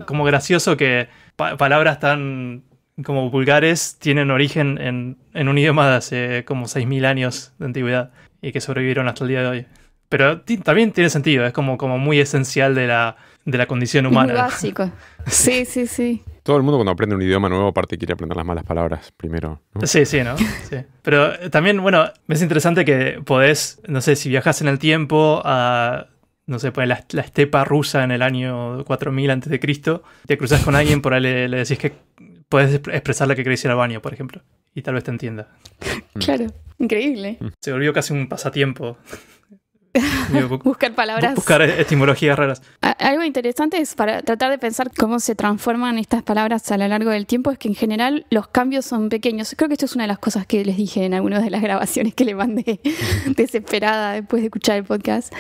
como gracioso que palabras tan como vulgares tienen origen en, en un idioma de hace como 6.000 años de antigüedad y que sobrevivieron hasta el día de hoy. Pero también tiene sentido, es como, como muy esencial de la, de la condición humana. Muy básico. sí, sí, sí. Todo el mundo cuando aprende un idioma nuevo aparte quiere aprender las malas palabras primero. Sí, sí, ¿no? Sí. Pero eh, también, bueno, es interesante que podés, no sé, si viajas en el tiempo a, no sé, pues la, estepa rusa en el año 4000 a.C., te cruzas con alguien, por ahí le, decís que puedes expresarle que querés ir al baño, por ejemplo y tal vez te entienda. Claro, increíble. Mm. Se volvió casi un pasatiempo. buscar palabras. Buscar etimologías raras. Algo interesante es para tratar de pensar cómo se transforman estas palabras a lo largo del tiempo, es que en general los cambios son pequeños. Creo que esto es una de las cosas que les dije en algunas de las grabaciones que le mandé desesperada después de escuchar el podcast.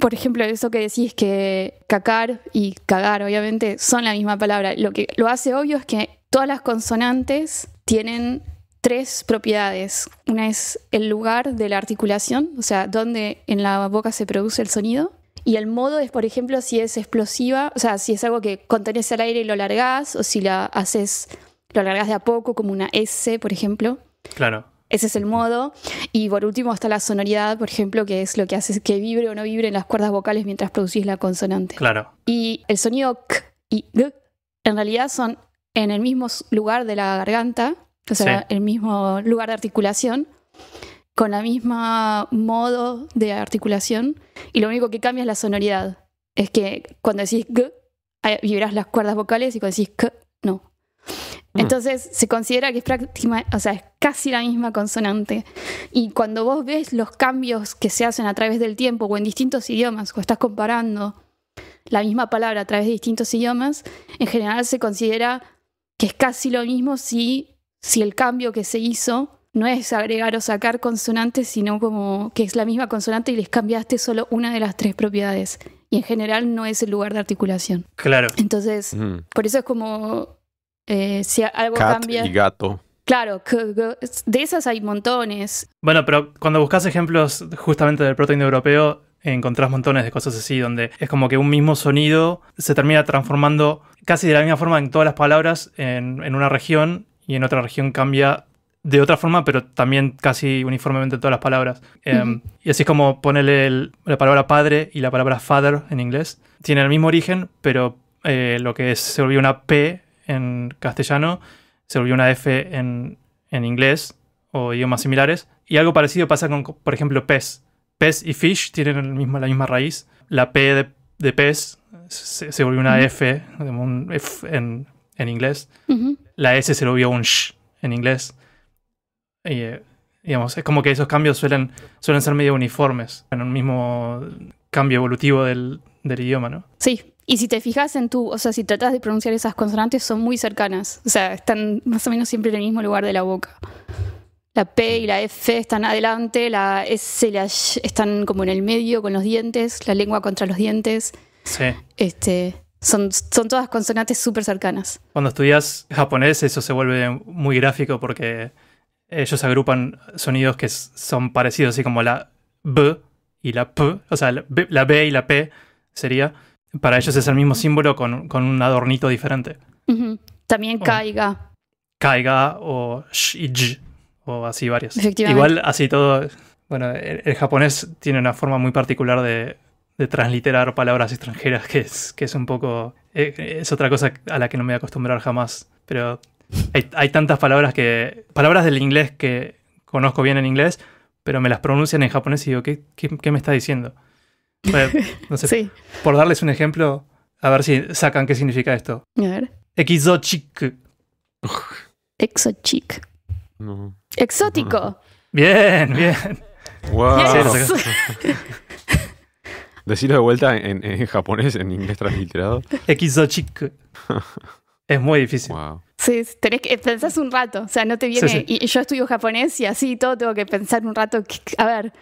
Por ejemplo, eso que decís que cacar y cagar, obviamente, son la misma palabra. Lo que lo hace obvio es que Todas las consonantes tienen tres propiedades. Una es el lugar de la articulación, o sea, dónde en la boca se produce el sonido. Y el modo es, por ejemplo, si es explosiva, o sea, si es algo que contenés al aire y lo largás, o si la haces, lo alargás de a poco, como una S, por ejemplo. Claro. Ese es el modo. Y por último está la sonoridad, por ejemplo, que es lo que hace que vibre o no vibre en las cuerdas vocales mientras producís la consonante. Claro. Y el sonido k y g en realidad son en el mismo lugar de la garganta, o sea, el mismo lugar de articulación, con la misma modo de articulación, y lo único que cambia es la sonoridad. Es que cuando decís g, vibras las cuerdas vocales y cuando decís k, no. Mm. Entonces se considera que es práctica, o sea, es casi la misma consonante. Y cuando vos ves los cambios que se hacen a través del tiempo o en distintos idiomas, o estás comparando la misma palabra a través de distintos idiomas, en general se considera que es casi lo mismo si, si el cambio que se hizo no es agregar o sacar consonantes, sino como que es la misma consonante y les cambiaste solo una de las tres propiedades. Y en general no es el lugar de articulación. Claro. Entonces, por eso es como eh, si algo cambia. Y gato. Claro, de esas hay montones. Bueno, pero cuando buscas ejemplos justamente del proteín europeo, encontrás montones de cosas así, donde es como que un mismo sonido se termina transformando casi de la misma forma en todas las palabras en, en una región y en otra región cambia de otra forma, pero también casi uniformemente en todas las palabras. Em, y así es como ponerle la palabra padre y la palabra father en inglés. Tienen el mismo origen, pero eh, lo que es, se volvió una P en castellano, se volvió una F en, en inglés o idiomas similares. Y algo parecido pasa con, por ejemplo, pez Pez y fish tienen la misma raíz. La P de, pez se, volvió una F, un F en, inglés. La S se volvió un sh en inglés. Y, eh, digamos, es como que esos cambios suelen, suelen ser medio uniformes en un mismo cambio evolutivo del, idioma, ¿no? Sí, y si te fijas en tu, o sea, si tratas de pronunciar esas consonantes, son muy cercanas. O sea, están más o menos siempre en el mismo lugar de la boca. La P y la F están adelante, la S y la están como en el medio con los dientes, la lengua contra los dientes. Sí. Este, son, son todas consonantes súper cercanas. Cuando estudias japonés eso se vuelve muy gráfico porque ellos agrupan sonidos que son parecidos, así como la B y la P, o sea, la B, y la P sería, para ellos es el mismo símbolo con, un adornito diferente. También kaiga. Oh. caiga. o sh y j o así varios Igual así todo, bueno, el, japonés tiene una forma muy particular de, transliterar palabras extranjeras que es, que es un poco, eh, es otra cosa a la que no me voy a acostumbrar jamás, pero hay, tantas palabras que, palabras del inglés que conozco bien en inglés, pero me las pronuncian en japonés y digo, ¿qué, me está diciendo? Pues, no sé, por darles un ejemplo, a ver si sacan qué significa esto. A ver. Exochic. Exochic. Exótico. Bien, bien. Wow. Decirlo de vuelta en, japonés, en inglés transliterado. Exótico. es muy difícil. Wow. Sí, tenés que, eh, pensar un rato, o sea, no te viene... Y yo estudio japonés y así todo tengo que pensar un rato. A ver,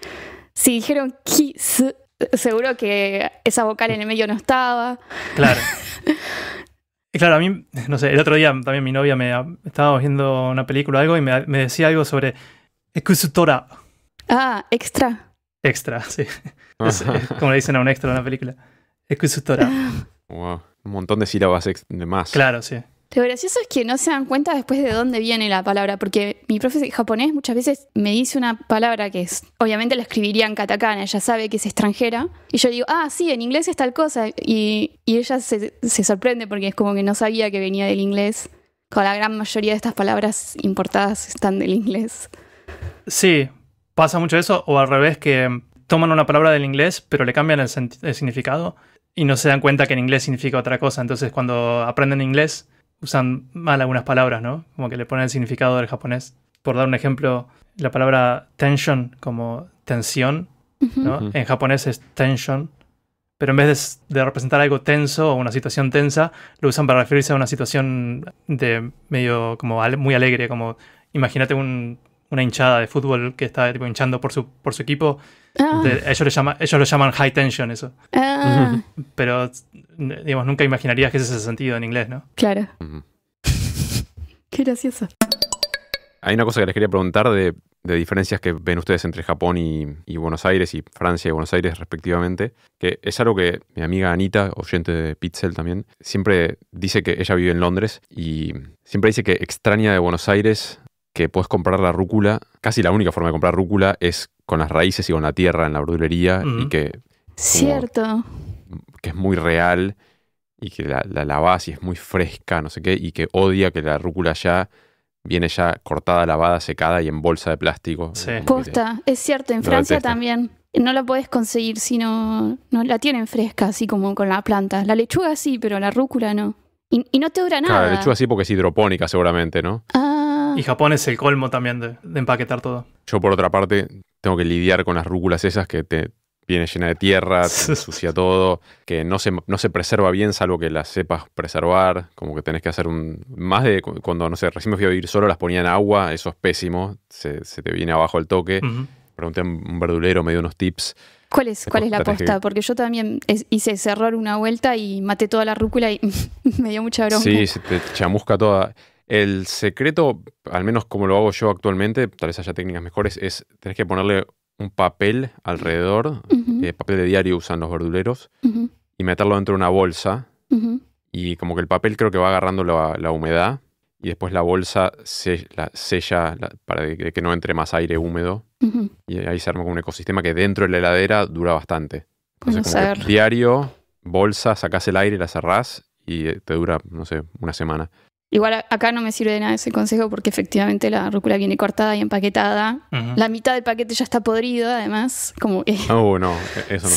si dijeron ki, seguro que esa vocal en el medio no estaba. Claro. Claro, a mí, no sé, el otro día también mi novia me estaba viendo una película o algo y me, decía algo sobre Ecusutora. Ah, extra. Extra, sí. como le dicen a un extra en una película. Ecusutora. Un montón de sílabas de más. Claro, sí. Lo gracioso es que no se dan cuenta después de dónde viene la palabra, porque mi profe japonés muchas veces me dice una palabra que es, obviamente la escribiría en katakana, ella sabe que es extranjera, y yo digo, ah, sí, en inglés es tal cosa, y, ella se, sorprende porque es como que no sabía que venía del inglés, con la gran mayoría de estas palabras importadas están del inglés. Sí, pasa mucho eso, o al revés, que toman una palabra del inglés, pero le cambian el significado y no se dan cuenta que en inglés significa otra cosa. Entonces, cuando aprenden inglés, usan mal algunas palabras, ¿no? Como que le ponen el significado del japonés. Por dar un ejemplo, la palabra tension como tensión, ¿no? En japonés es tension, pero en vez de, representar algo tenso o una situación tensa, lo usan para referirse a una situación de medio como muy alegre, como imagínate una hinchada de fútbol que está hinchando por su, por su equipo Ah. ellos, lo llaman, high tension eso. Ah. Pero, digamos, nunca imaginarías que ese es el sentido en inglés, ¿no? Claro. Qué gracioso. Hay una cosa que les quería preguntar de, diferencias que ven ustedes entre Japón y, Buenos Aires y Francia y Buenos Aires respectivamente, que es algo que mi amiga Anita, oyente de Pixel también, siempre dice que ella vive en Londres y siempre dice que extraña de Buenos Aires que puedes comprar la rúcula, casi la única forma de comprar rúcula es con las raíces y con la tierra en la verdulería y que... Cierto. Que es muy real y que la, la lavas y es muy fresca, no sé qué, y que odia que la rúcula ya viene ya cortada, lavada, secada y en bolsa de plástico. Sí. Posta, es cierto, en Francia también no la puedes conseguir si no, la tienen fresca, así como con la planta. La lechuga sí, pero la rúcula no. Y, y no te dura nada. Claro, la lechuga sí porque es hidropónica seguramente, ¿no? Ah, y ah. Japón es el colmo también de, empaquetar todo. Yo, por otra parte, tengo que lidiar con las rúculas esas que te viene llena de tierra, te ensucia todo, que no se, no se preserva bien, salvo que las sepas preservar. Como que tenés que hacer un. Más de cuando, no sé, recién me fui a vivir solo, las ponía en agua, eso es pésimo, se, te viene abajo el toque. Pregunté a un verdulero, me dio unos tips. ¿Cuál es, ¿Cuál es, la aposta? Porque yo también hice cerrar una vuelta y maté toda la rúcula y me dio mucha bronca. Sí, se te chamusca toda. El secreto, al menos como lo hago yo actualmente, tal vez haya técnicas mejores, es tenés que ponerle un papel alrededor, eh, papel de diario usan los verduleros, y meterlo dentro de una bolsa. Y como que el papel creo que va agarrando la, humedad y después la bolsa se, la sella para que, no entre más aire húmedo. Y ahí se arma como un ecosistema que dentro de la heladera dura bastante. Entonces, como diario, bolsa, sacás el aire, la cerrás y eh, te dura, no sé, una semana. Igual acá no me sirve de nada ese consejo porque efectivamente la rúcula viene cortada y empaquetada. La mitad del paquete ya está podrido, además. Como ah, uh, no, e-, eso no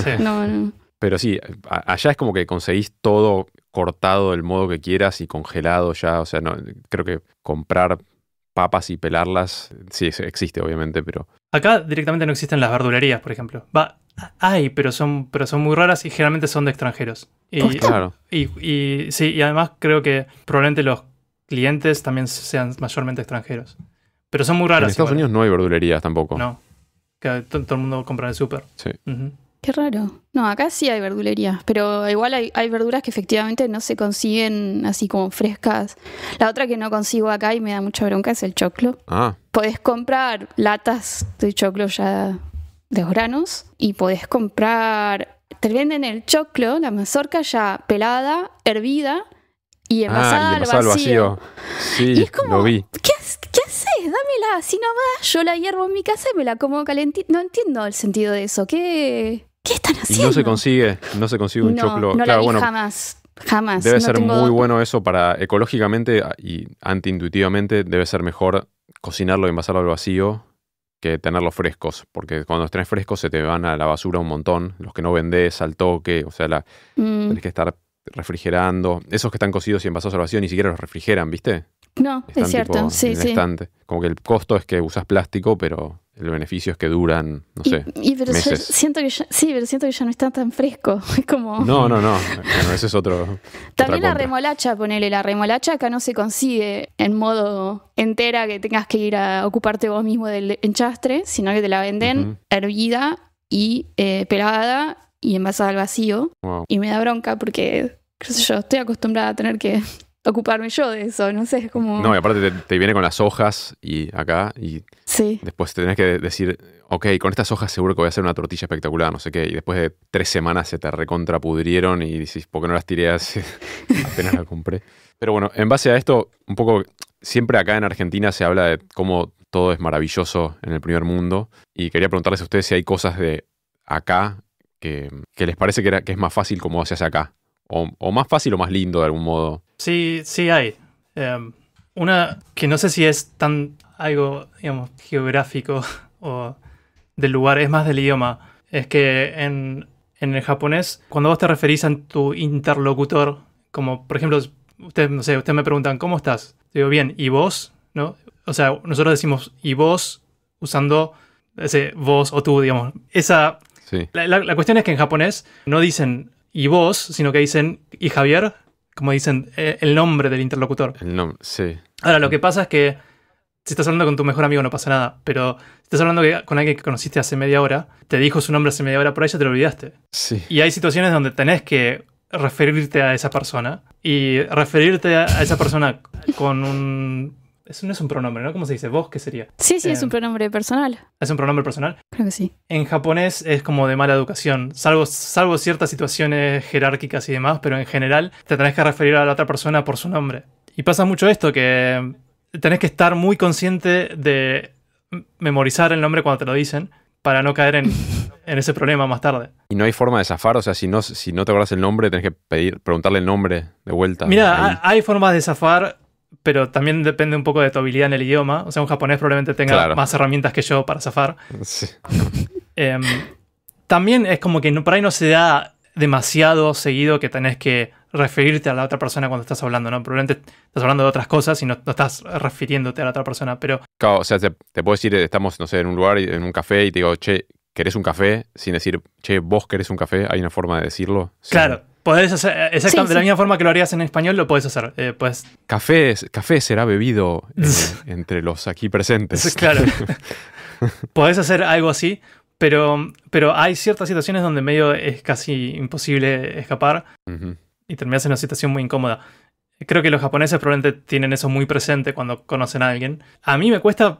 sirve. No, no. Pero sí, allá es como que conseguís todo cortado del modo que quieras y congelado ya. O sea, no, creo que comprar papas y pelarlas, sí, existe obviamente, pero... Acá directamente no existen las verdulerías, por ejemplo. Va, hay, pero son, pero son muy raras y generalmente son de extranjeros. Y, claro. Y, sí, y además creo que probablemente los clientes también sean mayormente extranjeros. Pero son muy raras. En Estados Unidos no hay verdulerías tampoco. No. todo, el mundo compra en el súper. Sí. Qué raro. No, acá sí hay verdulerías, pero igual hay, hay, verduras que efectivamente no se consiguen así como frescas. La otra que no consigo acá y me da mucha bronca es el choclo. Ah. Podés comprar latas de choclo ya de granos y podés comprar, te venden el choclo, la mazorca ya pelada, hervida y ah, envasada, al vacío. Sí, lo vi. ¿qué, haces? Dámela, si no yo la hiervo en mi casa y me la como calentita. No entiendo el sentido de eso. ¿Qué, qué están haciendo? no se consigue, no se consigue un choclo. jamás. Jamás. Debe ser muy bueno eso para ecológicamente y antiintuitivamente debe ser mejor cocinarlo y envasarlo al vacío que tenerlos frescos, porque cuando los tenés frescos se te van a la basura un montón, los que no vendés al toque, o sea, la, mm. tenés que estar refrigerando. Esos que están cocidos y envasados al vacío ni siquiera los refrigeran, ¿viste? No, es cierto, sí, sí. Como que el costo es que usas plástico, pero el beneficio es que duran, no sé. Y, pero siento que sí, pero siento que ya no está tan fresco. como. No, no, no. Bueno, ese es otro. También la remolacha, ponele. La remolacha acá no se consigue en modo entera que tengas que ir a ocuparte vos mismo del enchastre, sino que te la venden hervida y eh, pelada y envasada al vacío. Y me da bronca porque, qué yo, estoy acostumbrada a tener que ocuparme yo de eso, no sé, es como... No, y aparte te, viene con las hojas y acá y sí. después te tenés que decir, ok, con estas hojas seguro que voy a hacer una tortilla espectacular, no sé qué, y después de tres semanas se te recontrapudrieron y dices, ¿por qué no las tiré así? apenas la compré? Pero bueno, en base a esto, un poco, siempre acá en Argentina se habla de cómo todo es maravilloso en el primer mundo y quería preguntarles a ustedes si hay cosas de acá que, les parece que, era, que es más fácil como se hace acá, o, o más fácil o más lindo de algún modo Sí, sí hay. Em, una que no sé si es tan algo, digamos, geográfico o del lugar, es más del idioma. Es que en, el japonés, cuando vos te referís a tu interlocutor, como por ejemplo, ustedes, no sé, ustedes me preguntan, ¿cómo estás? Digo, bien, ¿y vos? ¿No? O sea, nosotros decimos, ¿y vos? Usando ese vos o tú, digamos. Esa. la cuestión es que en japonés no dicen y vos, sino que dicen y Javier, como dicen, eh, el nombre del interlocutor. El nombre, sí. Ahora, lo que pasa es que si estás hablando con tu mejor amigo no pasa nada, pero si estás hablando con alguien que conociste hace media hora, te dijo su nombre hace media hora, por ahí te lo olvidaste. Sí. Y hay situaciones donde tenés que referirte a esa persona y referirte a esa persona con un eso no es un pronombre, ¿no? ¿Cómo se dice? ¿Vos qué sería? Sí, sí, es un em, pronombre personal. ¿Es un pronombre personal? Creo que sí. En japonés es como de mala educación, salvo, salvo ciertas situaciones jerárquicas y demás, pero en general te tenés que referir a la otra persona por su nombre. Y pasa mucho esto, que tenés que estar muy consciente de memorizar el nombre cuando te lo dicen para no caer en, ese problema más tarde. Y no hay forma de zafar, o sea, si no, si no te acordás el nombre, tenés que pedir, preguntarle el nombre de vuelta. Mira, hay formas de zafar pero también depende un poco de tu habilidad en el idioma. O sea, un japonés probablemente tenga más herramientas que yo para zafar. Em, también es como que no, por ahí no se da demasiado seguido que tenés que referirte a la otra persona cuando estás hablando, ¿no? Probablemente estás hablando de otras cosas y no, estás refiriéndote a la otra persona, pero... Claro, o sea, te, puedo decir, estamos, no sé, en un lugar, en un café, y te digo, che, ¿querés un café? Sin decir, che, vos querés un café, hay una forma de decirlo. Claro, Podés hacer, eh, exactamente, de la misma forma que lo harías en español, lo podés hacer. Eh, café, café será bebido eh, entre los aquí presentes. Claro. podés hacer algo así, pero, pero hay ciertas situaciones donde medio es casi imposible escapar y terminas en una situación muy incómoda. Creo que los japoneses probablemente tienen eso muy presente cuando conocen a alguien. A mí me cuesta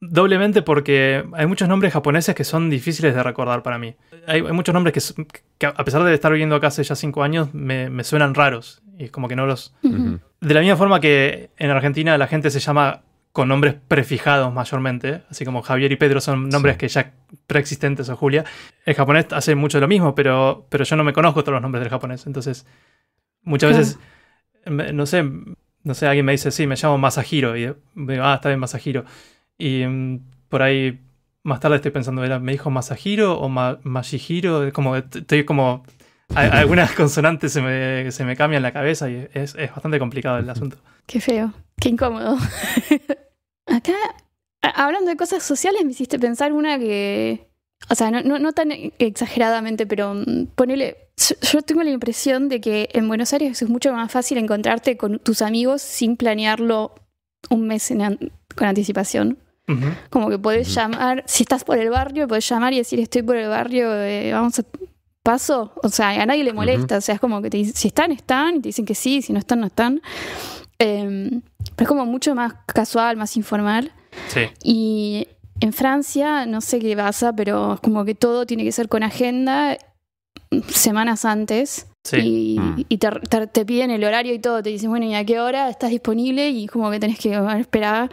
Doblemente porque hay muchos nombres japoneses que son difíciles de recordar para mí. Hay, muchos nombres que, a pesar de estar viviendo acá hace ya cinco años, me, suenan raros. Y es como que no los... De la misma forma que en Argentina la gente se llama con nombres prefijados mayormente, así como Javier y Pedro son nombres que ya preexistentes o Julia. El japonés hace mucho lo mismo, pero, pero yo no me conozco todos los nombres del japonés. Entonces, muchas veces, no sé, no sé, alguien me dice, sí, me llamo Masahiro. Y eh, digo, ah, está bien, Masahiro. Y mm, por ahí más tarde estoy pensando, ¿era, ¿me dijo Masahiro o ma Mashihiro? Como, estoy como... algunas consonantes se me, se me cambian la cabeza y es, bastante complicado el asunto. Qué feo, qué incómodo. Acá, hablando de cosas sociales, me hiciste pensar una que... O sea, no, tan exageradamente, pero mm, ponele... Yo, tengo la impresión de que en Buenos Aires es mucho más fácil encontrarte con tus amigos sin planearlo un mes con anticipación. Como que podés llamar, si estás por el barrio, podés llamar y decir estoy por el barrio, eh, vamos a paso. O sea, a nadie le molesta. O sea, es como que te, si están, están, y te dicen que sí, si no están, no están. Em, pero es como mucho más casual, más informal. Y en Francia, no sé qué pasa, pero es como que todo tiene que ser con agenda semanas antes. Y, mm. te, piden el horario y todo, te dicen, bueno, ¿y a qué hora estás disponible? Y como que tenés que esperar.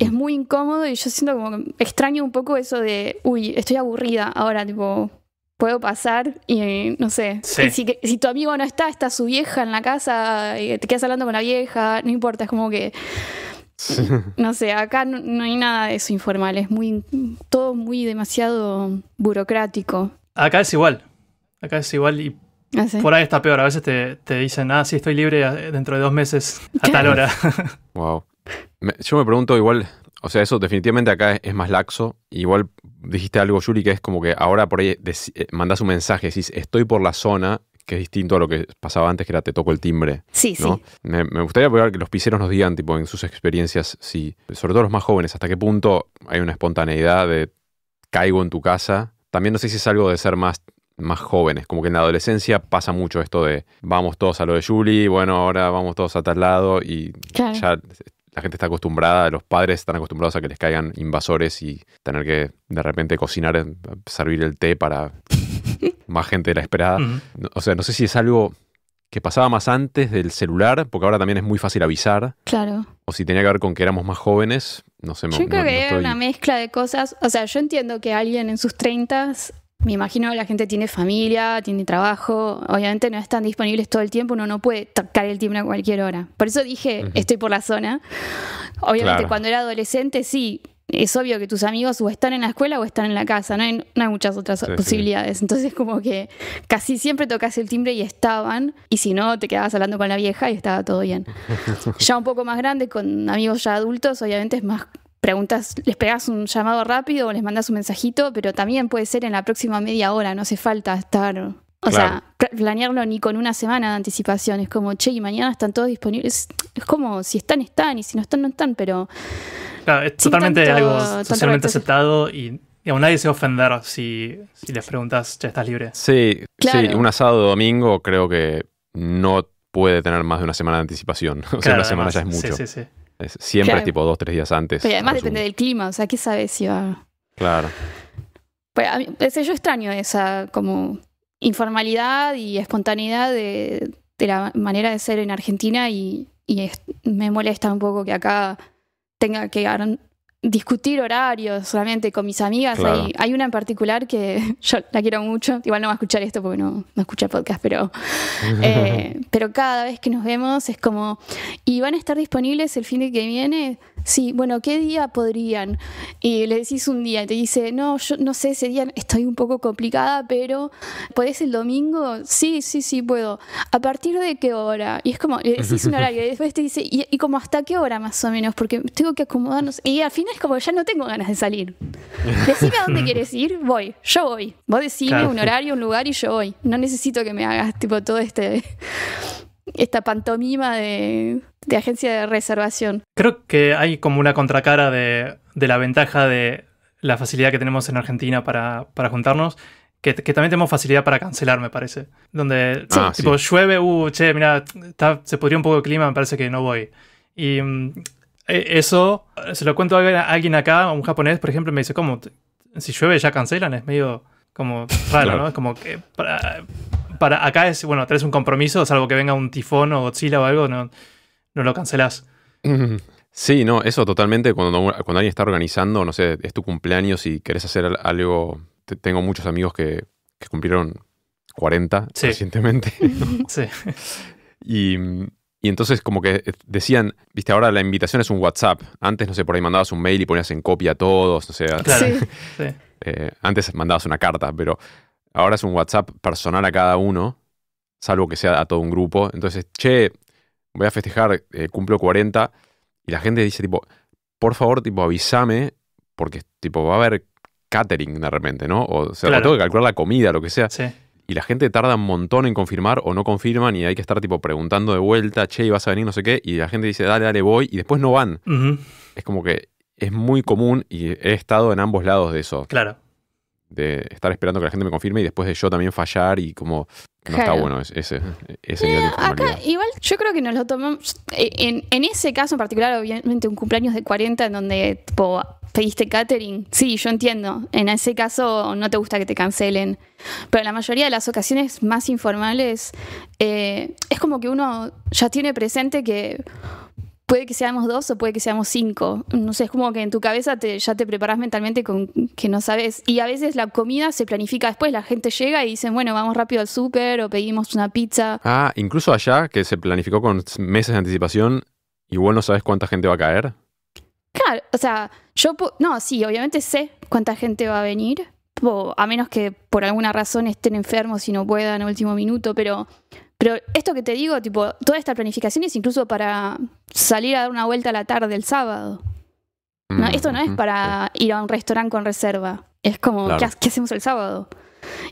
Es muy incómodo y yo siento como extraño un poco eso de, uy, estoy aburrida ahora, tipo, puedo pasar y no sé. Y si, tu amigo no está, está su vieja en la casa te quedas hablando con la vieja, no importa, es como que. No sé, acá no, hay nada de eso informal, es muy todo muy demasiado burocrático. Acá es igual, acá es igual y ah, por ahí está peor, a veces te, te, dicen, ah, sí, estoy libre dentro de dos meses a tal hora. wow yo me pregunto igual, o sea, eso definitivamente acá es, más laxo. Igual dijiste algo, Juli que es como que ahora por ahí eh, mandas un mensaje, decís, estoy por la zona, que es distinto a lo que pasaba antes, que era te toco el timbre. Sí, sí. Me, gustaría probar que los piseros nos digan, tipo, en sus experiencias, si, sobre todo los más jóvenes, hasta qué punto hay una espontaneidad de caigo en tu casa. También no sé si es algo de ser más más jóvenes, como que en la adolescencia pasa mucho esto de vamos todos a lo de Juli bueno, ahora vamos todos a tal lado y ya la gente está acostumbrada, los padres están acostumbrados a que les caigan invasores y tener que de repente cocinar, eh, servir el té para más gente de la esperada. O sea, no sé si es algo que pasaba más antes del celular, porque ahora también es muy fácil avisar. Claro. O si tenía que ver con que éramos más jóvenes, no sé. Yo creo que era una mezcla de cosas. O sea, yo entiendo que alguien en sus treintas me imagino que la gente tiene familia, tiene trabajo, obviamente no están disponibles todo el tiempo, uno no puede tocar el timbre a cualquier hora. Por eso dije, estoy por la zona. Obviamente cuando era adolescente sí, es obvio que tus amigos o están en la escuela o están en la casa, no hay, muchas otras posibilidades. Entonces como que casi siempre tocas el timbre y estaban, y si no, te quedabas hablando con la vieja y estaba todo bien. ya un poco más grande, con amigos ya adultos, obviamente es más preguntas, les pegas un llamado rápido o les mandas un mensajito, pero también puede ser en la próxima media hora, no hace falta estar, o sea, planearlo ni con una semana de anticipación, es como, che, y mañana están todos disponibles, es como, si están, están, y si no están, no están, pero... Claro, es totalmente algo socialmente aceptado y aún nadie se va a ofender si, les preguntas, ¿ya estás libre? Sí, sí, un asado domingo creo que no puede tener más de una semana de anticipación. O sea, una semana ya es mucho. Sí, sí, sí siempre tipo dos, tres días antes. además depende del clima, o sea, ¿qué sabe si va? Claro. pues a mí, yo extraño esa como informalidad y espontaneidad de, la manera de ser en Argentina y, me molesta un poco que acá tenga que discutir horarios solamente con mis amigas. Hay, una en particular que yo la quiero mucho. Igual no va a escuchar esto porque no, escucha podcast, pero, eh, pero cada vez que nos vemos es como, ¿y van a estar disponibles el fin de que viene? sí, bueno, ¿qué día podrían? Y le decís un día y te dice, no, yo no sé, ese día estoy un poco complicada, pero ¿podés el domingo? Sí, sí, sí, puedo. ¿A partir de qué hora? Y es como, le decís un horario y después te dice, ¿y, como hasta qué hora más o menos? Porque tengo que acomodarnos. Y al final es como, ya no tengo ganas de salir. Decime a dónde quieres ir, voy, yo voy. Vos decime un horario, un lugar y yo voy. No necesito que me hagas tipo todo este... esta pantomima de de agencia de reservación. Creo que hay como una contracara de, de la ventaja de la facilidad que tenemos en Argentina para, para juntarnos, que, también tenemos facilidad para cancelar, me parece. Donde ah, tipo llueve, uh, che, mira, se podría un poco el clima, me parece que no voy. Y mm, e, eso, se lo cuento a alguien acá, un japonés, por ejemplo, me dice, ¿cómo? Si llueve ya cancelan, es medio como raro, ¿no? Es como que para, para acá es, bueno, tenés un compromiso, salvo que venga un tifón o Godzilla o algo, no, no lo cancelás. Sí, no, eso totalmente. Cuando, cuando alguien está organizando, no sé, es tu cumpleaños y querés hacer algo. tengo muchos amigos que, cumplieron 40 recientemente. Sí. Y, entonces, como que eh, decían, viste, ahora la invitación es un WhatsApp. Antes, no sé, por ahí mandabas un mail y ponías en copia a todos, no sé. Claro. Eh, antes mandabas una carta, pero ahora es un WhatsApp personal a cada uno salvo que sea a todo un grupo. Entonces, che, voy a festejar, eh, cumplo 40, y la gente dice, tipo, por favor, tipo, avísame, porque, tipo, va a haber catering de repente, ¿no? O, sea, tengo que calcular la comida, lo que sea. Y la gente tarda un montón en confirmar o no confirman y hay que estar, tipo, preguntando de vuelta, che, ¿vas a venir? No sé qué. Y la gente dice, dale, dale, voy, y después no van. Es como que es muy común y he estado en ambos lados de eso. Claro. De estar esperando que la gente me confirme y después de yo también fallar y como no está bueno ese, eh, acá, Igual yo creo que nos lo tomamos. Eh, en, ese caso en particular, obviamente, un cumpleaños de 40 en donde pediste catering. Sí, yo entiendo. En ese caso no te gusta que te cancelen. Pero en la mayoría de las ocasiones más informales, eh, es como que uno ya tiene presente que puede que seamos dos o puede que seamos cinco. No sé, es como que en tu cabeza ya te preparas mentalmente con que no sabes. Y a veces la comida se planifica después, la gente llega y dicen, bueno, vamos rápido al súper o pedimos una pizza. Ah, incluso allá, que se planificó con meses de anticipación, igual no sabes cuánta gente va a caer. Claro, o sea, yo, no, sí, obviamente sé cuánta gente va a venir, a menos que por alguna razón estén enfermos y no puedan en último minuto, pero pero esto que te digo, tipo, toda esta planificación es incluso para salir a dar una vuelta a la tarde el sábado. ¿no? Mm, esto no es para ir a un restaurante con reserva. Es como, ¿qué, hacemos el sábado?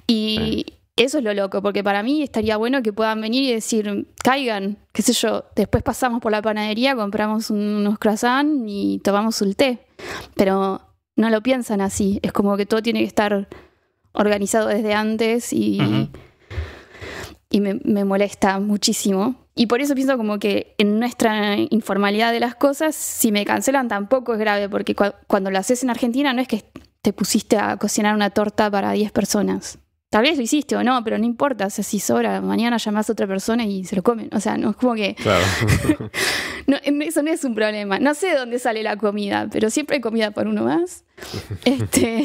Y eso es lo loco, porque para mí estaría bueno que puedan venir y decir, caigan, qué sé yo, después pasamos por la panadería, compramos unos croissants y tomamos un té. Pero no lo piensan así. Es como que todo tiene que estar organizado desde antes y y me, molesta muchísimo. Y por eso pienso como que en nuestra informalidad de las cosas, si me cancelan tampoco es grave, porque cuando lo haces en Argentina no es que te pusiste a cocinar una torta para 10 personas. Tal vez lo hiciste o no, pero no importa, o sea, si sobra, mañana llamas a otra persona y se lo comen. O sea, no es como que... Claro. eso no es un problema. No sé dónde sale la comida, pero siempre hay comida para uno más. Este...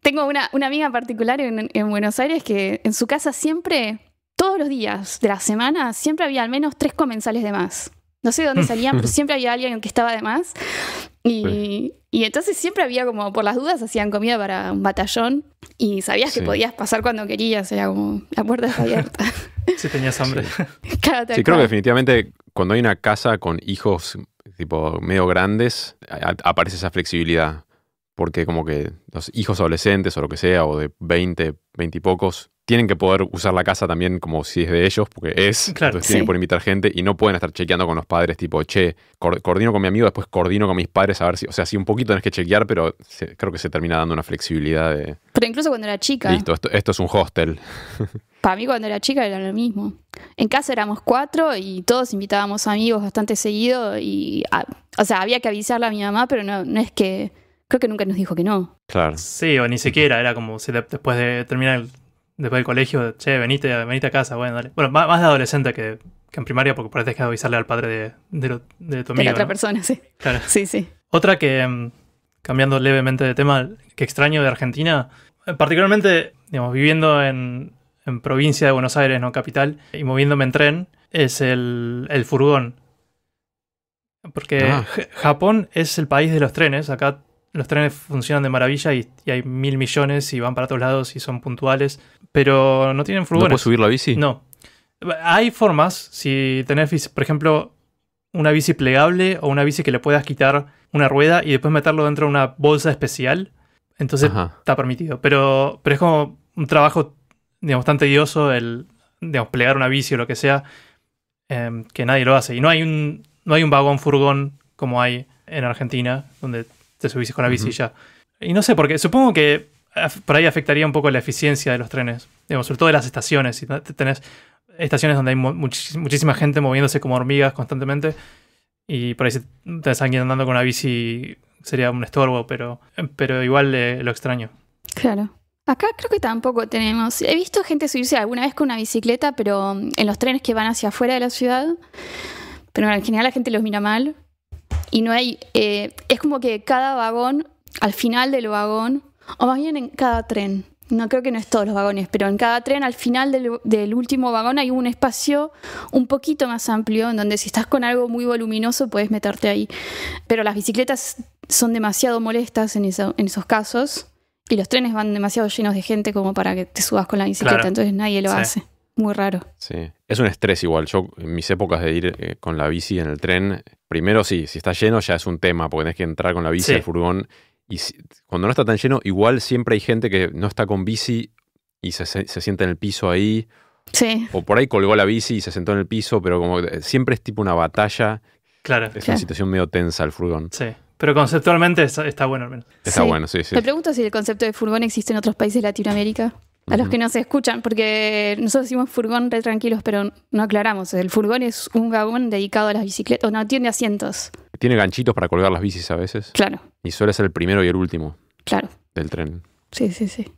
Tengo una, una, amiga particular en, Buenos Aires que en su casa siempre todos los días de la semana siempre había al menos tres comensales de más. No sé dónde salían, pero siempre había alguien que estaba de más. Y, entonces siempre había como, por las dudas, hacían comida para un batallón y sabías que podías pasar cuando querías, era como la puerta está abierta. si tenías hambre. sí, creo que definitivamente cuando hay una casa con hijos tipo medio grandes, aparece esa flexibilidad. Porque como que los hijos adolescentes o lo que sea, o de 20, 20 y pocos, tienen que poder usar la casa también como si es de ellos, porque es. Claro, entonces tienen que invitar gente y no pueden estar chequeando con los padres, tipo, che, coordino con mi amigo, después coordino con mis padres a ver si. O sea, sí, un poquito tenés que chequear, pero creo que se termina dando una flexibilidad de. Pero incluso cuando era chica. Listo, esto, es un hostel. Para mí, cuando era chica, era lo mismo. En casa éramos cuatro y todos invitábamos amigos bastante seguido y. o sea, había que avisarle a mi mamá, pero no, es que. Creo que nunca nos dijo que no. Claro. Sí, o ni siquiera, era como después de terminar el después del colegio, che, venite, venite a casa, bueno, dale. Bueno, más, de adolescente que, en primaria, porque parece que avisarle al padre de, de, tu amigo. De otra persona, sí. Claro. Sí, sí. Otra que, mm, cambiando levemente de tema, que extraño de Argentina, eh, particularmente, digamos, viviendo en, provincia de Buenos Aires, no capital, y moviéndome en tren, es el, furgón. Porque ah. Japón es el país de los trenes, acá los trenes funcionan de maravilla y, hay mil millones y van para todos lados y son puntuales, pero no tienen furgones. ¿No puedes subir la bici? No. Hay formas, si tenés, por ejemplo, una bici plegable o una bici que le puedas quitar una rueda y después meterlo dentro de una bolsa especial, entonces está permitido. Pero, pero es como un trabajo, digamos, tan tedioso el, digamos, plegar una bici o lo que sea, em, que nadie lo hace. Y no hay un, no hay un vagón furgón como hay en Argentina, donde te con la bici ya. Y no sé, porque supongo que por ahí afectaría un poco la eficiencia de los trenes, sobre todo de las estaciones. Si tenés estaciones donde hay muchísima gente moviéndose como hormigas constantemente y por ahí te alguien andando con una bici sería un estorbo, pero, pero igual eh, lo extraño. Claro. Acá creo que tampoco tenemos. He visto gente subirse alguna vez con una bicicleta, pero mm, en los trenes que van hacia afuera de la ciudad. Pero en general la gente los mira mal. Y no hay, eh, es como que cada vagón, al final del vagón, o más bien en cada tren, no creo que no es todos los vagones, pero en cada tren, al final del, último vagón hay un espacio un poquito más amplio, en donde si estás con algo muy voluminoso puedes meterte ahí. Pero las bicicletas son demasiado molestas en, esos casos y los trenes van demasiado llenos de gente como para que te subas con la bicicleta, entonces nadie lo hace muy raro. Sí, es un estrés igual. Yo en mis épocas de ir eh, con la bici en el tren, primero sí, si está lleno ya es un tema, porque tenés que entrar con la bici y al furgón. Y cuando no está tan lleno, igual siempre hay gente que no está con bici y se, se, sienta en el piso ahí. Sí. O por ahí colgó la bici y se sentó en el piso, pero como eh, siempre es tipo una batalla. Claro. Es una situación medio tensa el furgón. Sí. Pero conceptualmente está, bueno al menos. Está bueno, sí, sí. me pregunto si el concepto de furgón existe en otros países de Latinoamérica a los que nos escuchan, porque nosotros decimos furgón re tranquilos, pero no aclaramos. El furgón es un vagón dedicado a las bicicletas, no tiene asientos. Tiene ganchitos para colgar las bicis a veces. Claro. Y suele ser el primero y el último. Claro. Del tren. Sí, sí, sí.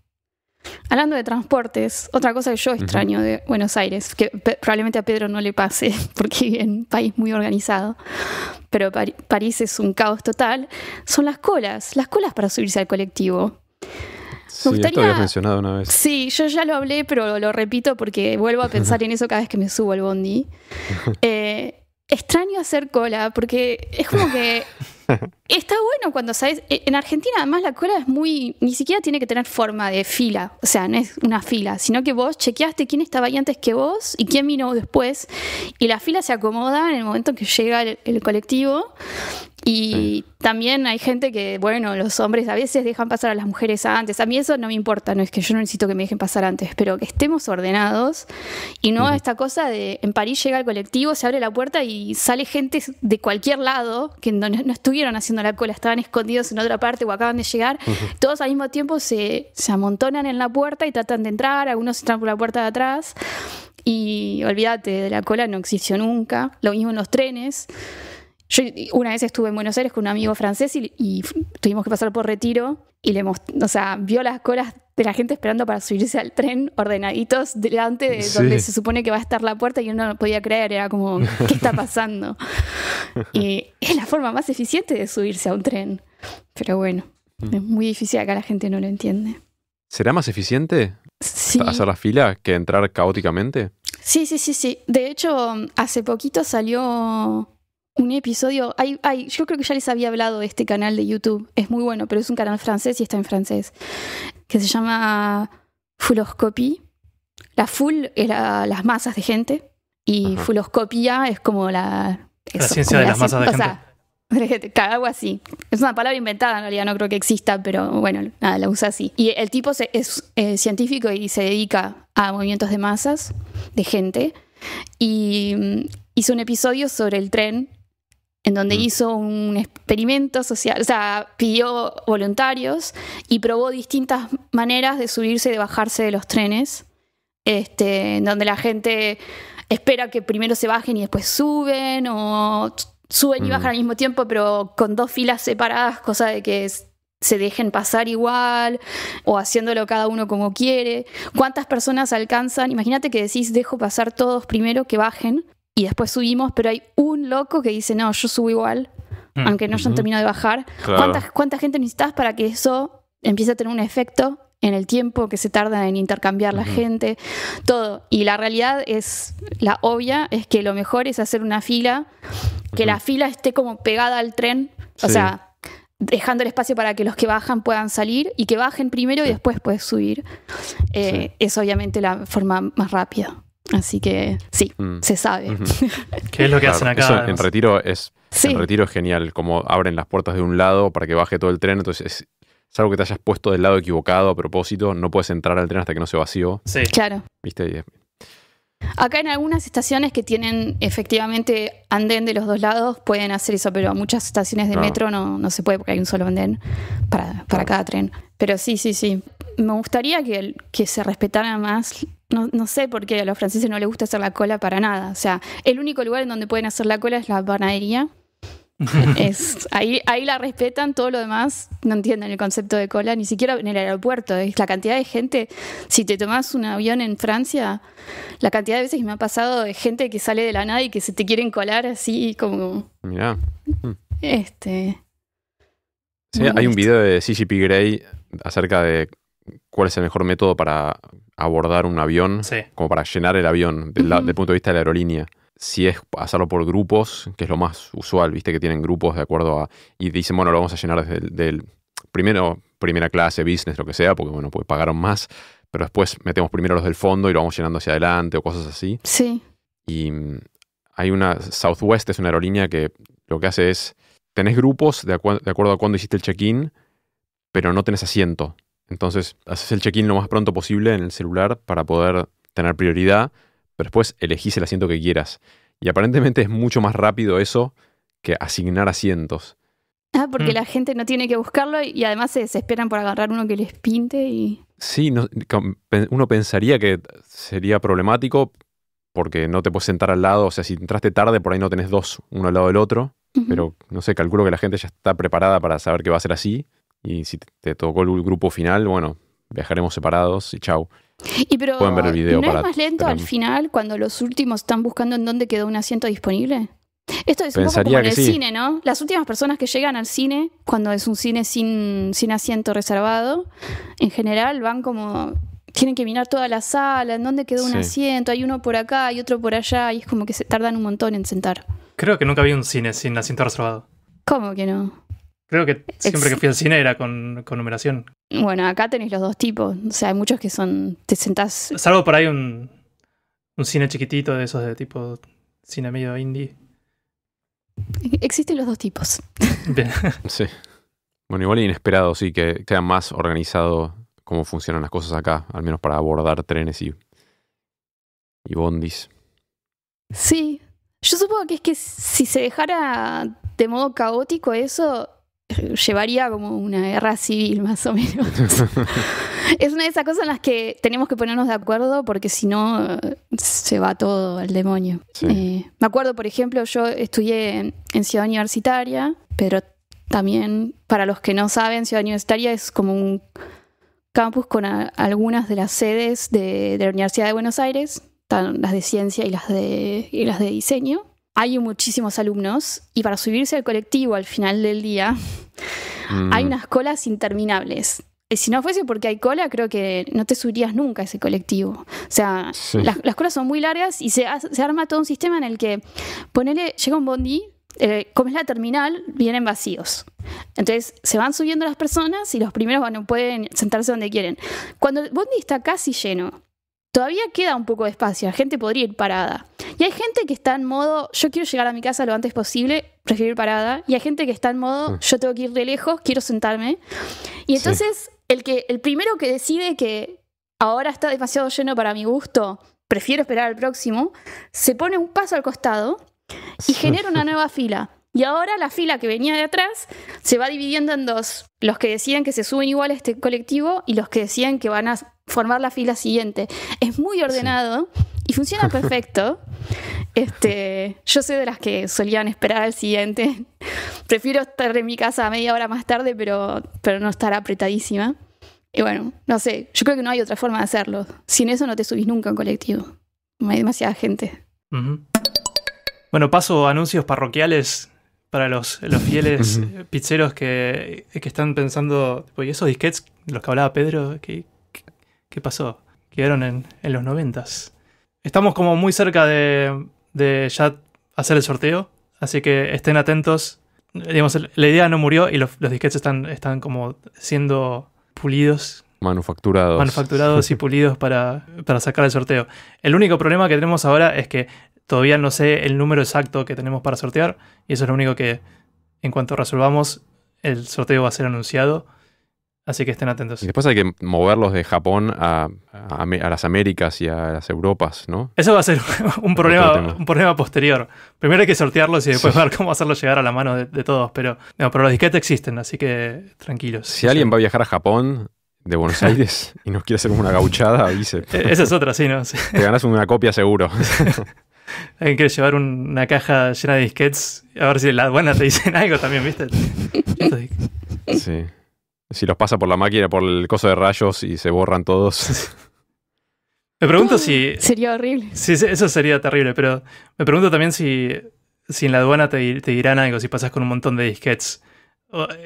Hablando de transportes, otra cosa que yo extraño de Buenos Aires, que probablemente a Pedro no le pase, porque es un país muy organizado, pero París es un caos total, son las colas, las colas para subirse al colectivo. Sí, gustaría... mencionado una vez. Sí, yo ya lo hablé, pero lo repito porque vuelvo a pensar en eso cada vez que me subo al bondi. Eh, extraño hacer cola porque es como que está bueno cuando sabes. E, en Argentina, además, la cola es muy. ni siquiera tiene que tener forma de fila. O sea, no es una fila, sino que vos chequeaste quién estaba ahí antes que vos y quién vino después. Y la fila se acomoda en el momento que llega el colectivo. Y también hay gente que, bueno, los hombres a veces dejan pasar a las mujeres antes. A mí eso no me importa, no es que yo no necesito que me dejen pasar antes, pero que estemos ordenados y no esta cosa de en París llega el colectivo, se abre la puerta y sale gente de cualquier lado que no, estuvieron haciendo la cola, estaban escondidos en otra parte o acaban de llegar. Todos al mismo tiempo se, se amontonan en la puerta y tratan de entrar, algunos entran por la puerta de atrás. Y olvídate, de la cola no existió nunca. Lo mismo en los trenes. Yo una vez estuve en Buenos Aires con un amigo francés y, tuvimos que pasar por retiro y le o sea, vio las colas de la gente esperando para subirse al tren ordenaditos delante de donde se supone que va a estar la puerta y uno no podía creer, era como, ¿qué está pasando? y es la forma más eficiente de subirse a un tren. Pero bueno, mm. es muy difícil, acá la gente no lo entiende. ¿Será más eficiente pasar hacer la fila que entrar caóticamente? Sí, sí, sí, sí. De hecho, hace poquito salió un episodio. Hay, yo creo que ya les había hablado de este canal de YouTube. Es muy bueno, pero es un canal francés y está en francés. Que se llama Fuloscopy. La full era las masas de gente. Y es como la. la ciencia de las masas de gente. O sea, algo así. Es una palabra inventada, en realidad no creo que exista, pero bueno, la usa así. Y el tipo es científico y se dedica a movimientos de masas, de gente, y mm, hizo un episodio sobre el tren en donde mm. hizo un experimento social, o sea, pidió voluntarios y probó distintas maneras de subirse y de bajarse de los trenes, este, en donde la gente espera que primero se bajen y después suben, o suben y mm. bajan al mismo tiempo, pero con dos filas separadas, cosa de que se dejen pasar igual o haciéndolo cada uno como quiere. ¿Cuántas personas alcanzan? Imagínate que decís, dejo pasar todos primero que bajen y después subimos, pero hay un loco que dice, no, yo subo igual, mm. aunque no se han terminado de bajar. ¿Cuánta, gente necesitas para que eso empiece a tener un efecto en el tiempo que se tarda en intercambiar la gente? Todo. Y la realidad es, la obvia, es que lo mejor es hacer una fila, que la fila esté como pegada al tren, o sea, dejando el espacio para que los que bajan puedan salir y que bajen primero y después puedes subir. Eh, es obviamente la forma más rápida. Así que sí, mm. se sabe. ¿Qué es lo que hacen acá? en retiro es retiro es genial, como abren las puertas de un lado para que baje todo el tren, entonces es, algo que te hayas puesto del lado equivocado a propósito, no puedes entrar al tren hasta que no se vacío. Sí. Claro. ¿Viste? Acá en algunas estaciones que tienen efectivamente andén de los dos lados pueden hacer eso, pero muchas estaciones de metro no, se puede porque hay un solo andén para, cada tren. Pero sí, sí, sí. Me gustaría que, que se respetara más no, sé por qué a los franceses no les gusta hacer la cola para nada. O sea, el único lugar en donde pueden hacer la cola es la panadería. es, ahí, ahí la respetan, todo lo demás no entienden el concepto de cola, ni siquiera en el aeropuerto. Es la cantidad de gente, si te tomas un avión en Francia, la cantidad de veces que me ha pasado de gente que sale de la nada y que se te quieren colar así como... mira mm. Este... Sí, hay un video de CGP Grey acerca de cuál es el mejor método para abordar un avión, como para llenar el avión del, el punto de vista de la aerolínea. Si es hacerlo por grupos, que es lo más usual, viste que tienen grupos de acuerdo a... Y dicen, bueno, lo vamos a llenar desde el... Del, primero, primera clase, business, lo que sea, porque bueno, pues pagaron más, pero después metemos primero los del fondo y lo vamos llenando hacia adelante o cosas así. Sí. Y mm, hay una... Southwest es una aerolínea que lo que hace es... Tenés grupos de, de acuerdo a cuando hiciste el check-in, pero no tenés asiento. Entonces, haces el check-in lo más pronto posible en el celular para poder tener prioridad, pero después elegís el asiento que quieras. Y aparentemente es mucho más rápido eso que asignar asientos. Ah, porque mm. la gente no tiene que buscarlo y además se esperan por agarrar uno que les pinte y... Sí, uno pensaría que sería problemático porque no te puedes sentar al lado, o sea, si entraste tarde por ahí no tenés dos, uno al lado del otro, pero no sé, calculo que la gente ya está preparada para saber que va a ser así y si te tocó el grupo final, bueno, viajaremos separados y chau. pero, Pueden ver el video ¿no es más lento al final cuando los últimos están buscando en dónde quedó un asiento disponible? Esto es un poco como en el cine, ¿no? Las últimas personas que llegan al cine, cuando es un cine sin, sin asiento reservado, en general van como. Tienen que mirar toda la sala, en dónde quedó un asiento, hay uno por acá y otro por allá, y es como que se tardan un montón en sentar. Creo que nunca había un cine sin asiento reservado. ¿Cómo que no? Creo que siempre que fui al cine era con, numeración. Bueno, acá tenéis los dos tipos. O sea, hay muchos que son. Te sentás. Salvo por ahí un, un cine chiquitito de esos de tipo cine medio indie. Existen los dos tipos. Bien. sí. Bueno, igual inesperado, sí, que queda más organizado cómo funcionan las cosas acá, al menos para abordar trenes y, y bondis. Sí. Yo supongo que es que si se dejara de modo caótico eso, llevaría como una guerra civil más o menos. es una de esas cosas en las que tenemos que ponernos de acuerdo porque si no se va todo al demonio. Eh, me acuerdo, por ejemplo, yo estudié en, Ciudad Universitaria, pero también para los que no saben, Ciudad Universitaria es como un campus con algunas de las sedes de, la Universidad de Buenos Aires, las de ciencia y las de, y las de diseño hay muchísimos alumnos y para subirse al colectivo al final del día mm. hay unas colas interminables. si no fuese porque hay cola, creo que no te subirías nunca a ese colectivo. O sea, las, colas son muy largas y se, arma todo un sistema en el que ponele, llega un bondi, eh, como es la terminal, vienen vacíos. Entonces se van subiendo las personas y los primeros pueden sentarse donde quieren. Cuando el bondi está casi lleno todavía queda un poco de espacio, la gente podría ir parada. Y hay gente que está en modo, yo quiero llegar a mi casa lo antes posible, prefiero ir parada. Y hay gente que está en modo, mm. yo tengo que ir de lejos, quiero sentarme. Y entonces, el, que, el primero que decide que ahora está demasiado lleno para mi gusto, prefiero esperar al próximo, se pone un paso al costado y genera una nueva fila. Y ahora la fila que venía de atrás se va dividiendo en dos. Los que decían que se suben igual a este colectivo y los que decían que van a formar la fila siguiente. Es muy ordenado y funciona perfecto. Este, yo soy de las que solían esperar al siguiente. Prefiero estar en mi casa media hora más tarde, pero, pero no estar apretadísima. Y bueno, no sé, yo creo que no hay otra forma de hacerlo. Sin eso no te subís nunca en colectivo. Hay demasiada gente. Bueno, paso anuncios parroquiales para los, los fieles pizzeros que, están pensando, oye, esos disquets los que hablaba Pedro, que ¿Qué pasó? Quedaron en, en los noventas. Estamos como muy cerca de, ya hacer el sorteo, así que estén atentos. Digamos, la idea no murió y los, los disquetes están, están como siendo pulidos Manufacturados. Manufacturados y pulidos para, para, sacar el sorteo. El único problema que tenemos ahora es que todavía no sé el número exacto que tenemos para sortear. Y eso es lo único que, en cuanto resolvamos, el sorteo va a ser anunciado. Así que estén atentos. después hay que moverlos de Japón a, a, las Américas y a las Europas, ¿no? Eso va a ser un, problema, un problema posterior. Primero hay que sortearlos y después ver cómo hacerlos llegar a la mano de, todos. Pero, pero los disquetes existen, así que tranquilos. Si alguien va a viajar a Japón de Buenos Aires y nos quiere hacer una gauchada, dice e, Esa es otra, sí, ¿no? Te ganas una copia seguro. Alguien quiere llevar una caja llena de disquetes, a ver si las buenas te dicen algo también, ¿viste? sí si los pasa por la máquina, por el coso de rayos y se borran todos. me pregunto si. Sería horrible. Sí, eso sería terrible, pero me pregunto también si, si en la aduana te, dirán algo, si pasas con un montón de disquets.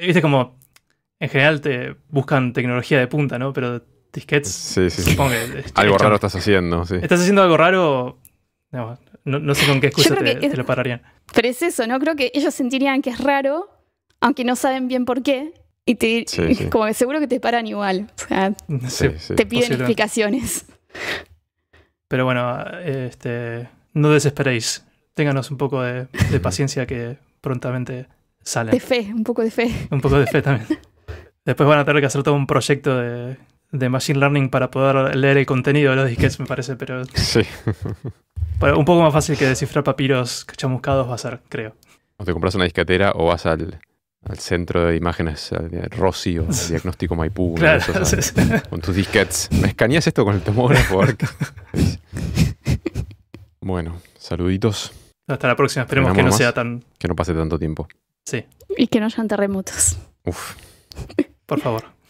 Viste como. En general te buscan tecnología de punta, ¿no? Pero disquets. Sí, sí, sí. algo raro estás haciendo, sí. Estás haciendo algo raro. No, sé con qué excusa te lo pararían. Pero es eso, ¿no? Creo que ellos sentirían que es raro, aunque no saben bien por qué y te, como que seguro que te paran igual. te piden explicaciones. Pero bueno, este, no desesperéis. Ténganos un poco de, paciencia que prontamente salen. De fe, un poco de fe. Un poco de fe también. Después van a tener que hacer todo un proyecto de, Machine Learning para poder leer el contenido de los disquets, me parece, pero. Sí. un poco más fácil que descifrar papiros chamuscados va a ser, creo. O te compras una disquetera o vas al, al centro de imágenes eh, Rossi o diagnóstico Maipú. Con tus disquets. ¿Me escaneas esto con el tomógrafo? bueno, saluditos. Hasta la próxima. Esperemos que no sea tan. Que no pase tanto tiempo. Sí. Y que no sean terremotos. Uf. Por favor.